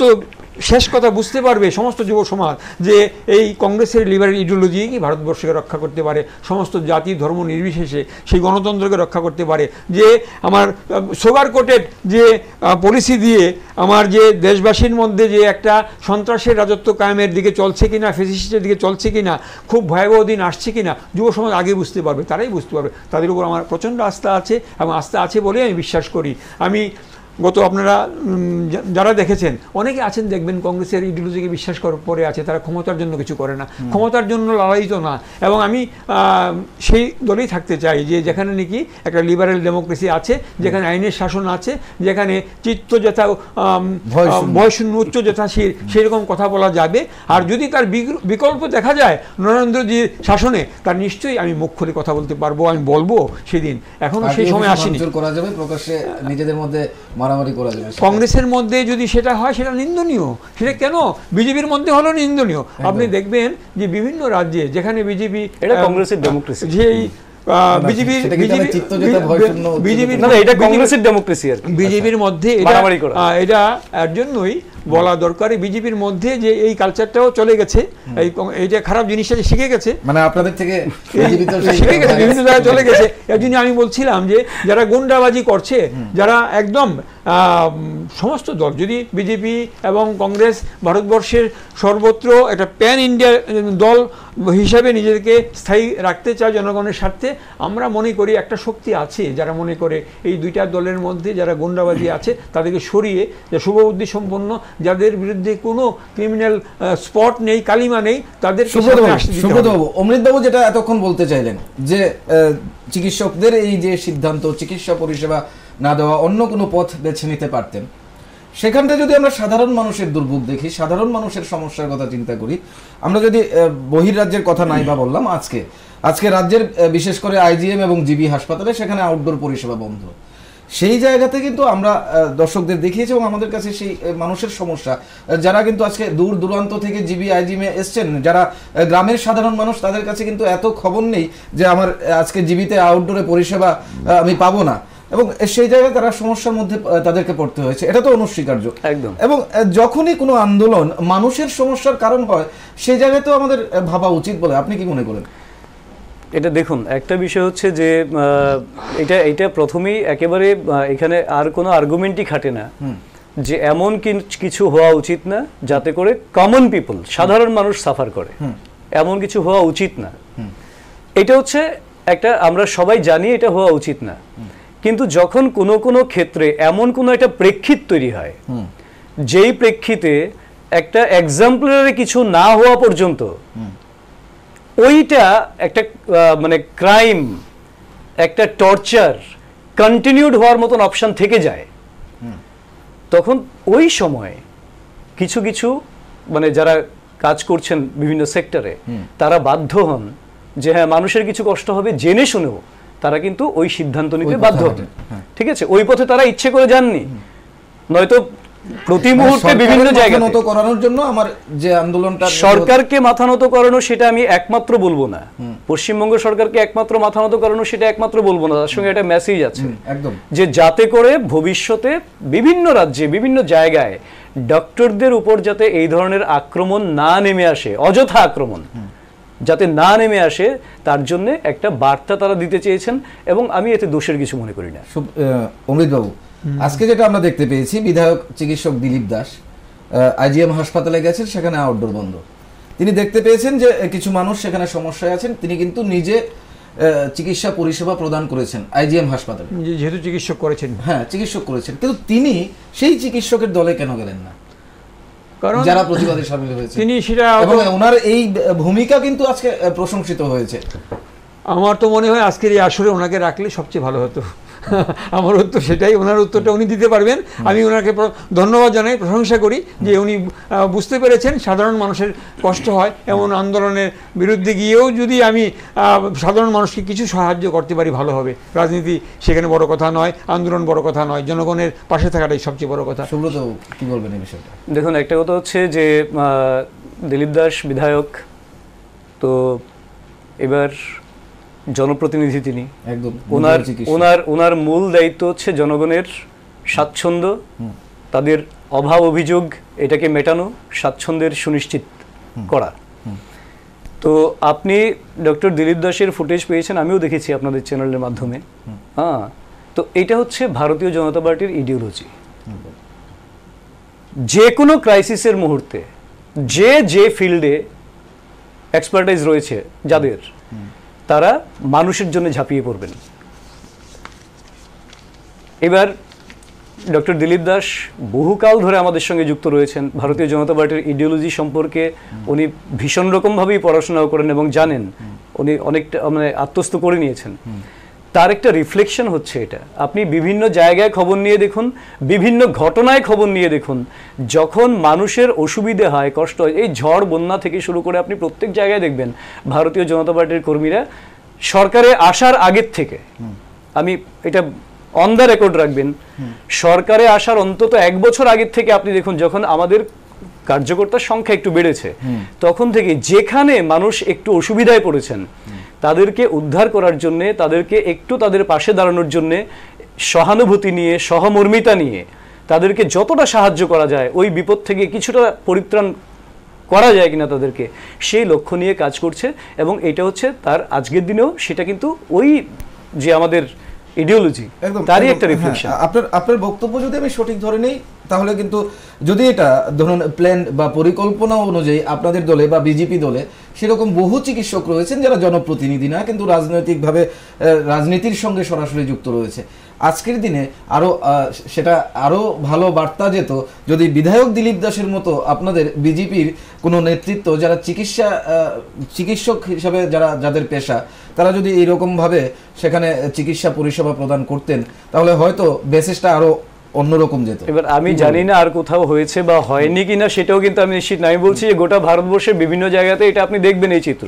শেষ কথা বুঝতে পারবে সমস্ত যুব সমাজ যে এই কংগ্রেসের লিবারেল ইডিওলজি কি ভারতবর্ষকে রক্ষা করতে পারে সমস্ত জাতি ধর্ম নির্বিশেষে সেই গণতন্ত্রকে রক্ষা করতে পারে যে আমার সোগার কোটেড যে পলিসি দিয়ে আমার যে দেশবাসীর মধ্যে যে একটা সন্ত্রাসের রাজত্ব কায়েমের দিকে চলছে কিনা ফেসিস্টের দিকে চলছে কিনা খুব ভয়াবহ দিন আসছে কিনা যুব সমাজ আগে বুঝতে পারবে তারাই বুঝতে পারবে তাদের উপর আমার প্রচণ্ড আস্থা আছে এবং আস্থা আছে বলে আমি বিশ্বাস করি আমি গত আপনারা যারা দেখেছেন অনেকে আছেন দেখবেন কংগ্রেসের ইডিওলজিকে বিশ্বাস করে আছে তারা ক্ষমতার জন্য কিছু করে না ক্ষমতার জন্য লড়াই তো না এবং আমি সেই দলেই থাকতে চাই যে যেখানে নাকি একটা লিবারেল ডেমোক্রেসি আছে যেখানে আইনের শাসন আছে যেখানে চিত্ত যেথা বয়শূন্য উচ্চ যেথাশীল সেরকম কথা বলা যাবে আর যদি তার বিকল্প দেখা যায় নরেন্দ্রজির শাসনে তার নিশ্চয়ই আমি মুখ খুলে কথা বলতে পারবো আমি বলবো সেদিন এখনও সেই সময় আসেনি করা যাবে প্রকাশ্যে নিজেদের মধ্যে মারামারি করা যাবে কংগ্রেসের মধ্যে যদি সেটা হয় সেটা নিন্দনীয় সেটা কেন বিজেপির মধ্যে হলো নিন্দনীয় আপনি দেখবেন যে বিভিন্ন রাজ্যে যেখানে বিজেপি এটা কংগ্রেসের ডেমোক্রেসি যে বিজেপির আচ্ছা। মধ্যে এটা এর জন্যই বলা দরকার বিজেপির মধ্যে যে এই কালচারটাও চলে গেছে এই খারাপ জিনিস আছে শিখে গেছে মানে আপনাদের থেকে শিখে গেছে বিভিন্ন জায়গায় চলে গেছে এর জন্য আমি বলছিলাম যে যারা গুন্ডাবাজি করছে যারা একদম সমস্ত দল যদি বিজেপি এবং কংগ্রেস ভারতবর্ষের সর্বত্র একটা প্যান ইন্ডিয়া দল হিসাবে নিজেদেরকে স্থায়ী রাখতে চায় জনগণের স্বার্থে আমরা মনে করি একটা শক্তি আছে যারা মনে করে এই দুইটা দলের মধ্যে যারা গুন্ডাবাজি আছে তাদেরকে সরিয়ে যে শুভ বুদ্ধি সম্পন্ন যাদের বিরুদ্ধে কোনো ক্রিমিনাল স্পট নেই কালিমা নেই তাদের সুব্রতবাবু অমৃতবাবু যেটা এতক্ষণ বলতে চাইলেন যে চিকিৎসকদের এই যে সিদ্ধান্ত চিকিৎসা পরিষেবা না দেওয়া অন্য কোনো পথ বেছে নিতে পারতেন সেখানটা যদি আমরা সাধারণ মানুষের দুর্ভোগ দেখি সাধারণ মানুষের সমস্যার কথা চিন্তা করি আমরা যদি বহির রাজ্যের কথা নাই বা বললাম আজকে আজকে রাজ্যের বিশেষ করে আইজিএম এবং জিবি হাসপাতালে সেখানে আউটডোর পরিষেবা বন্ধ সেই জায়গাতে কিন্তু আমরা দর্শকদের দেখিয়েছি এবং আমাদের কাছে সেই মানুষের সমস্যা যারা কিন্তু আজকে দূর দূরান্ত থেকে জিবি আইজিমে এসছেন যারা গ্রামের সাধারণ মানুষ তাদের কাছে কিন্তু এত খবর নেই যে আমার আজকে জিবিতে আউটডোরে পরিষেবা আমি পাবো না এবং সেই জায়গায় তারা সমস্যার মধ্যে তাদেরকে পড়তে হয়েছে এটা তো অনস্বীকার্য একদম এবং যখনই কোনো আন্দোলন মানুষের সমস্যার কারণ হয় সেই জায়গায় তো আমাদের ভাবা উচিত বলে আপনি কি মনে করেন এটা দেখুন একটা বিষয় হচ্ছে যে এটা এটা প্রথমেই একেবারে এখানে আর কোনো আর্গুমেন্টই খাটে না যে এমন কিছু হওয়া উচিত না যাতে করে কমন পিপল সাধারণ মানুষ সাফার করে এমন কিছু হওয়া উচিত না এটা হচ্ছে একটা আমরা সবাই জানি এটা হওয়া উচিত না কিন্তু যখন কোনো কোনো ক্ষেত্রে এমন কোনো একটা প্রেক্ষিত তৈরি হয় যেই প্রেক্ষিতে একটা এক্সাম্পলারে কিছু না হওয়া পর্যন্ত ওইটা একটা মানে ক্রাইম একটা টর্চার কন্টিনিউড হওয়ার মতন অপশান থেকে যায় তখন ওই সময় কিছু কিছু মানে যারা কাজ করছেন বিভিন্ন সেক্টরে তারা বাধ্য হন যে হ্যাঁ মানুষের কিছু কষ্ট হবে জেনে শুনেও তারা কিন্তু ওই সিদ্ধান্ত নিতে বাধ্য হবে হ্যাঁ। ঠিক আছে ওই পথে তারা ইচ্ছে করে যাননি নয়তো সরকারকে মাথা করানো সেটা আমি একমাত্র বলবো না পশ্চিমবঙ্গ সরকারকে একমাত্র মাথা করানো সেটা একমাত্র বলবো না তার সঙ্গে একটা মেসেজ আছে যে যাতে করে ভবিষ্যতে বিভিন্ন রাজ্যে বিভিন্ন জায়গায় ডক্টরদের উপর যাতে এই ধরনের আক্রমণ না নেমে আসে অযথা আক্রমণ যাতে না নেমে আসে তার জন্য একটা বার্তা তারা দিতে চেয়েছেন এবং আমি এতে দোষের কিছু মনে করি না অমৃতবাবু আজকে যেটা আমরা দেখতে পেয়েছি বিধায়ক চিকিৎসক দিলীপ দাস আইজিএম হাসপাতালে গেছেন সেখানে আউটডোর বন্ধ তিনি দেখতে পেয়েছেন যে কিছু মানুষ সেখানে সমস্যায় আছেন তিনি কিন্তু নিজে চিকিৎসা পরিষেবা প্রদান করেছেন আইজিএম হাসপাতালে যেহেতু চিকিৎসক করেছেন হ্যাঁ চিকিৎসক করেছেন কিন্তু তিনি সেই চিকিৎসকের দলে কেন গেলেন না কারণ যারা প্রতিবাদে সামিল হয়েছে তিনি সেটা এবং ওনার এই ভূমিকা কিন্তু আজকে প্রশংসিত হয়েছে আমার তো মনে হয় আজকের এই আসরে ওনাকে রাখলে সবচেয়ে ভালো হতো আমার উত্তর সেটাই ওনার উত্তরটা উনি দিতে পারবেন আমি ওনাকে ধন্যবাদ জানাই প্রশংসা করি যে উনি বুঝতে পেরেছেন সাধারণ মানুষের কষ্ট হয় এমন আন্দোলনের বিরুদ্ধে গিয়েও যদি আমি সাধারণ মানুষকে কিছু সাহায্য করতে পারি ভালো হবে রাজনীতি সেখানে বড় কথা নয় আন্দোলন বড় কথা নয় জনগণের পাশে থাকাটাই সবচেয়ে বড় কথা সুব্রত কি বলবেন এই বিষয়টা দেখুন একটা কথা হচ্ছে যে দিলীপ দাস বিধায়ক তো এবার জনপ্রতিনিধি তিনি একদম ওনার ওনার ওনার মূল দায়িত্ব হচ্ছে জনগণের স্বাচ্ছন্দ্য তাদের অভাব অভিযোগ এটাকে মেটানো স্বাচ্ছন্দ্যের সুনিশ্চিত করা তো আপনি ডক্টর দিলীপ দাসের ফুটেজ পেয়েছেন আমিও দেখেছি আপনাদের চ্যানেলের মাধ্যমে হ্যাঁ তো এটা হচ্ছে ভারতীয় জনতা পার্টির ইডিওলজি যে কোনো ক্রাইসিসের মুহূর্তে যে যে ফিল্ডে এক্সপার্টাইজ রয়েছে যাদের তারা মানুষের জন্য ঝাঁপিয়ে পড়বেন এবার ডক্টর দিলীপ দাস বহুকাল ধরে আমাদের সঙ্গে যুক্ত রয়েছেন ভারতীয় জনতা পার্টির ইডিওলজি সম্পর্কে উনি ভীষণ রকমভাবেই পড়াশোনাও করেন এবং জানেন উনি অনেকটা মানে আত্মস্থ করে নিয়েছেন তার একটা রিফ্লেকশন হচ্ছে এটা আপনি বিভিন্ন জায়গায় খবর নিয়ে দেখুন বিভিন্ন ঘটনায় খবর নিয়ে দেখুন যখন মানুষের অসুবিধে হয় কষ্ট হয় এই ঝড় বন্যা থেকে শুরু করে আপনি প্রত্যেক জায়গায় দেখবেন ভারতীয় জনতা পার্টির কর্মীরা সরকারে আসার আগের থেকে আমি এটা অন দ্য রেকর্ড রাখবেন সরকারে আসার অন্তত এক বছর আগের থেকে আপনি দেখুন যখন আমাদের কার্যকর্তার সংখ্যা একটু বেড়েছে তখন থেকে যেখানে মানুষ একটু অসুবিধায় পড়েছেন তাদেরকে উদ্ধার করার জন্যে তাদেরকে একটু তাদের পাশে দাঁড়ানোর জন্যে সহানুভূতি নিয়ে সহমর্মিতা নিয়ে তাদেরকে যতটা সাহায্য করা যায় ওই বিপদ থেকে কিছুটা পরিত্রাণ করা যায় কিনা তাদেরকে সেই লক্ষ্য নিয়ে কাজ করছে এবং এটা হচ্ছে তার আজকের দিনেও সেটা কিন্তু ওই যে আমাদের ইডিওলজি তারই একটা রিফ্লেকশন হ্যাঁ, আপনার আপনার বক্তব্য যদি আমি সঠিক ধরে নেই তাহলে কিন্তু যদি এটা ধরুন প্ল্যান বা পরিকল্পনা অনুযায়ী আপনাদের দলে বা বিজেপি দলে সেরকম বহু চিকিৎসক রয়েছেন যারা জনপ্রতিনিধি না কিন্তু রাজনৈতিকভাবে রাজনীতির সঙ্গে সরাসরি যুক্ত রয়েছে আজকের দিনে আরও সেটা আরও ভালো বার্তা যেত যদি বিধায়ক দিলীপ দাসের মতো আপনাদের বিজেপির কোনো নেতৃত্ব যারা চিকিৎসা চিকিৎসক হিসাবে যারা যাদের পেশা তারা যদি এইরকমভাবে সেখানে চিকিৎসা পরিষেবা প্রদান করতেন তাহলে হয়তো বেসিসটা আরও অন্যরকম যেত এবার আমি জানি না আর কোথাও হয়েছে বা হয়নি কিনা সেটাও কিন্তু আমি নিশ্চিত না বলছি যে গোটা ভারতবর্ষের বিভিন্ন জায়গাতে এটা আপনি দেখবেন এই চিত্র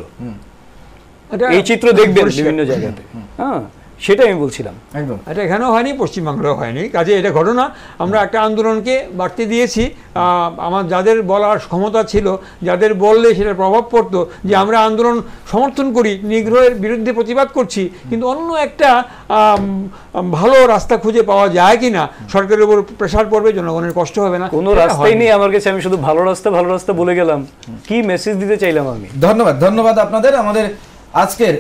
এই চিত্র দেখবেন বিভিন্ন জায়গাতে হ্যাঁ সেটা আমি বলছিলাম একদম এটা এখানেও হয়নি পশ্চিমবাংলাও হয়নি কাজে এটা ঘটনা আমরা একটা আন্দোলনকে বাড়তে দিয়েছি আমার যাদের বলার ক্ষমতা ছিল যাদের বললে সেটা প্রভাব পড়তো যে আমরা আন্দোলন সমর্থন করি নিগ্রহের বিরুদ্ধে প্রতিবাদ করছি কিন্তু অন্য একটা ভালো রাস্তা খুঁজে পাওয়া যায় কি না সরকারের উপর প্রেশার পড়বে জনগণের কষ্ট হবে না কোনো রাস্তাই নেই আমার কাছে আমি শুধু ভালো রাস্তা ভালো রাস্তা বলে গেলাম কি মেসেজ দিতে চাইলাম আমি ধন্যবাদ ধন্যবাদ আপনাদের আমাদের আজকের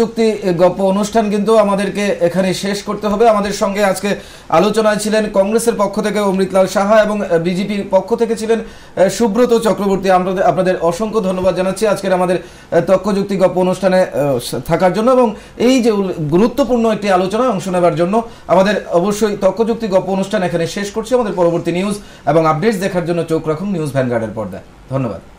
যুক্তি গপ অনুষ্ঠান কিন্তু আমাদেরকে এখানে শেষ করতে হবে আমাদের সঙ্গে আজকে আলোচনায় ছিলেন কংগ্রেসের পক্ষ থেকে অমৃতলাল সাহা এবং বিজেপির পক্ষ থেকে ছিলেন সুব্রত চক্রবর্তী আমরা আপনাদের অসংখ্য ধন্যবাদ জানাচ্ছি আজকের আমাদের যুক্তি গপ অনুষ্ঠানে থাকার জন্য এবং এই যে গুরুত্বপূর্ণ একটি আলোচনা অংশ নেবার জন্য আমাদের অবশ্যই যুক্তি গপ অনুষ্ঠান এখানে শেষ করছি আমাদের পরবর্তী নিউজ এবং আপডেটস দেখার জন্য চোখ রাখুন নিউজ ভ্যানগার্ডের পর্দায় ধন্যবাদ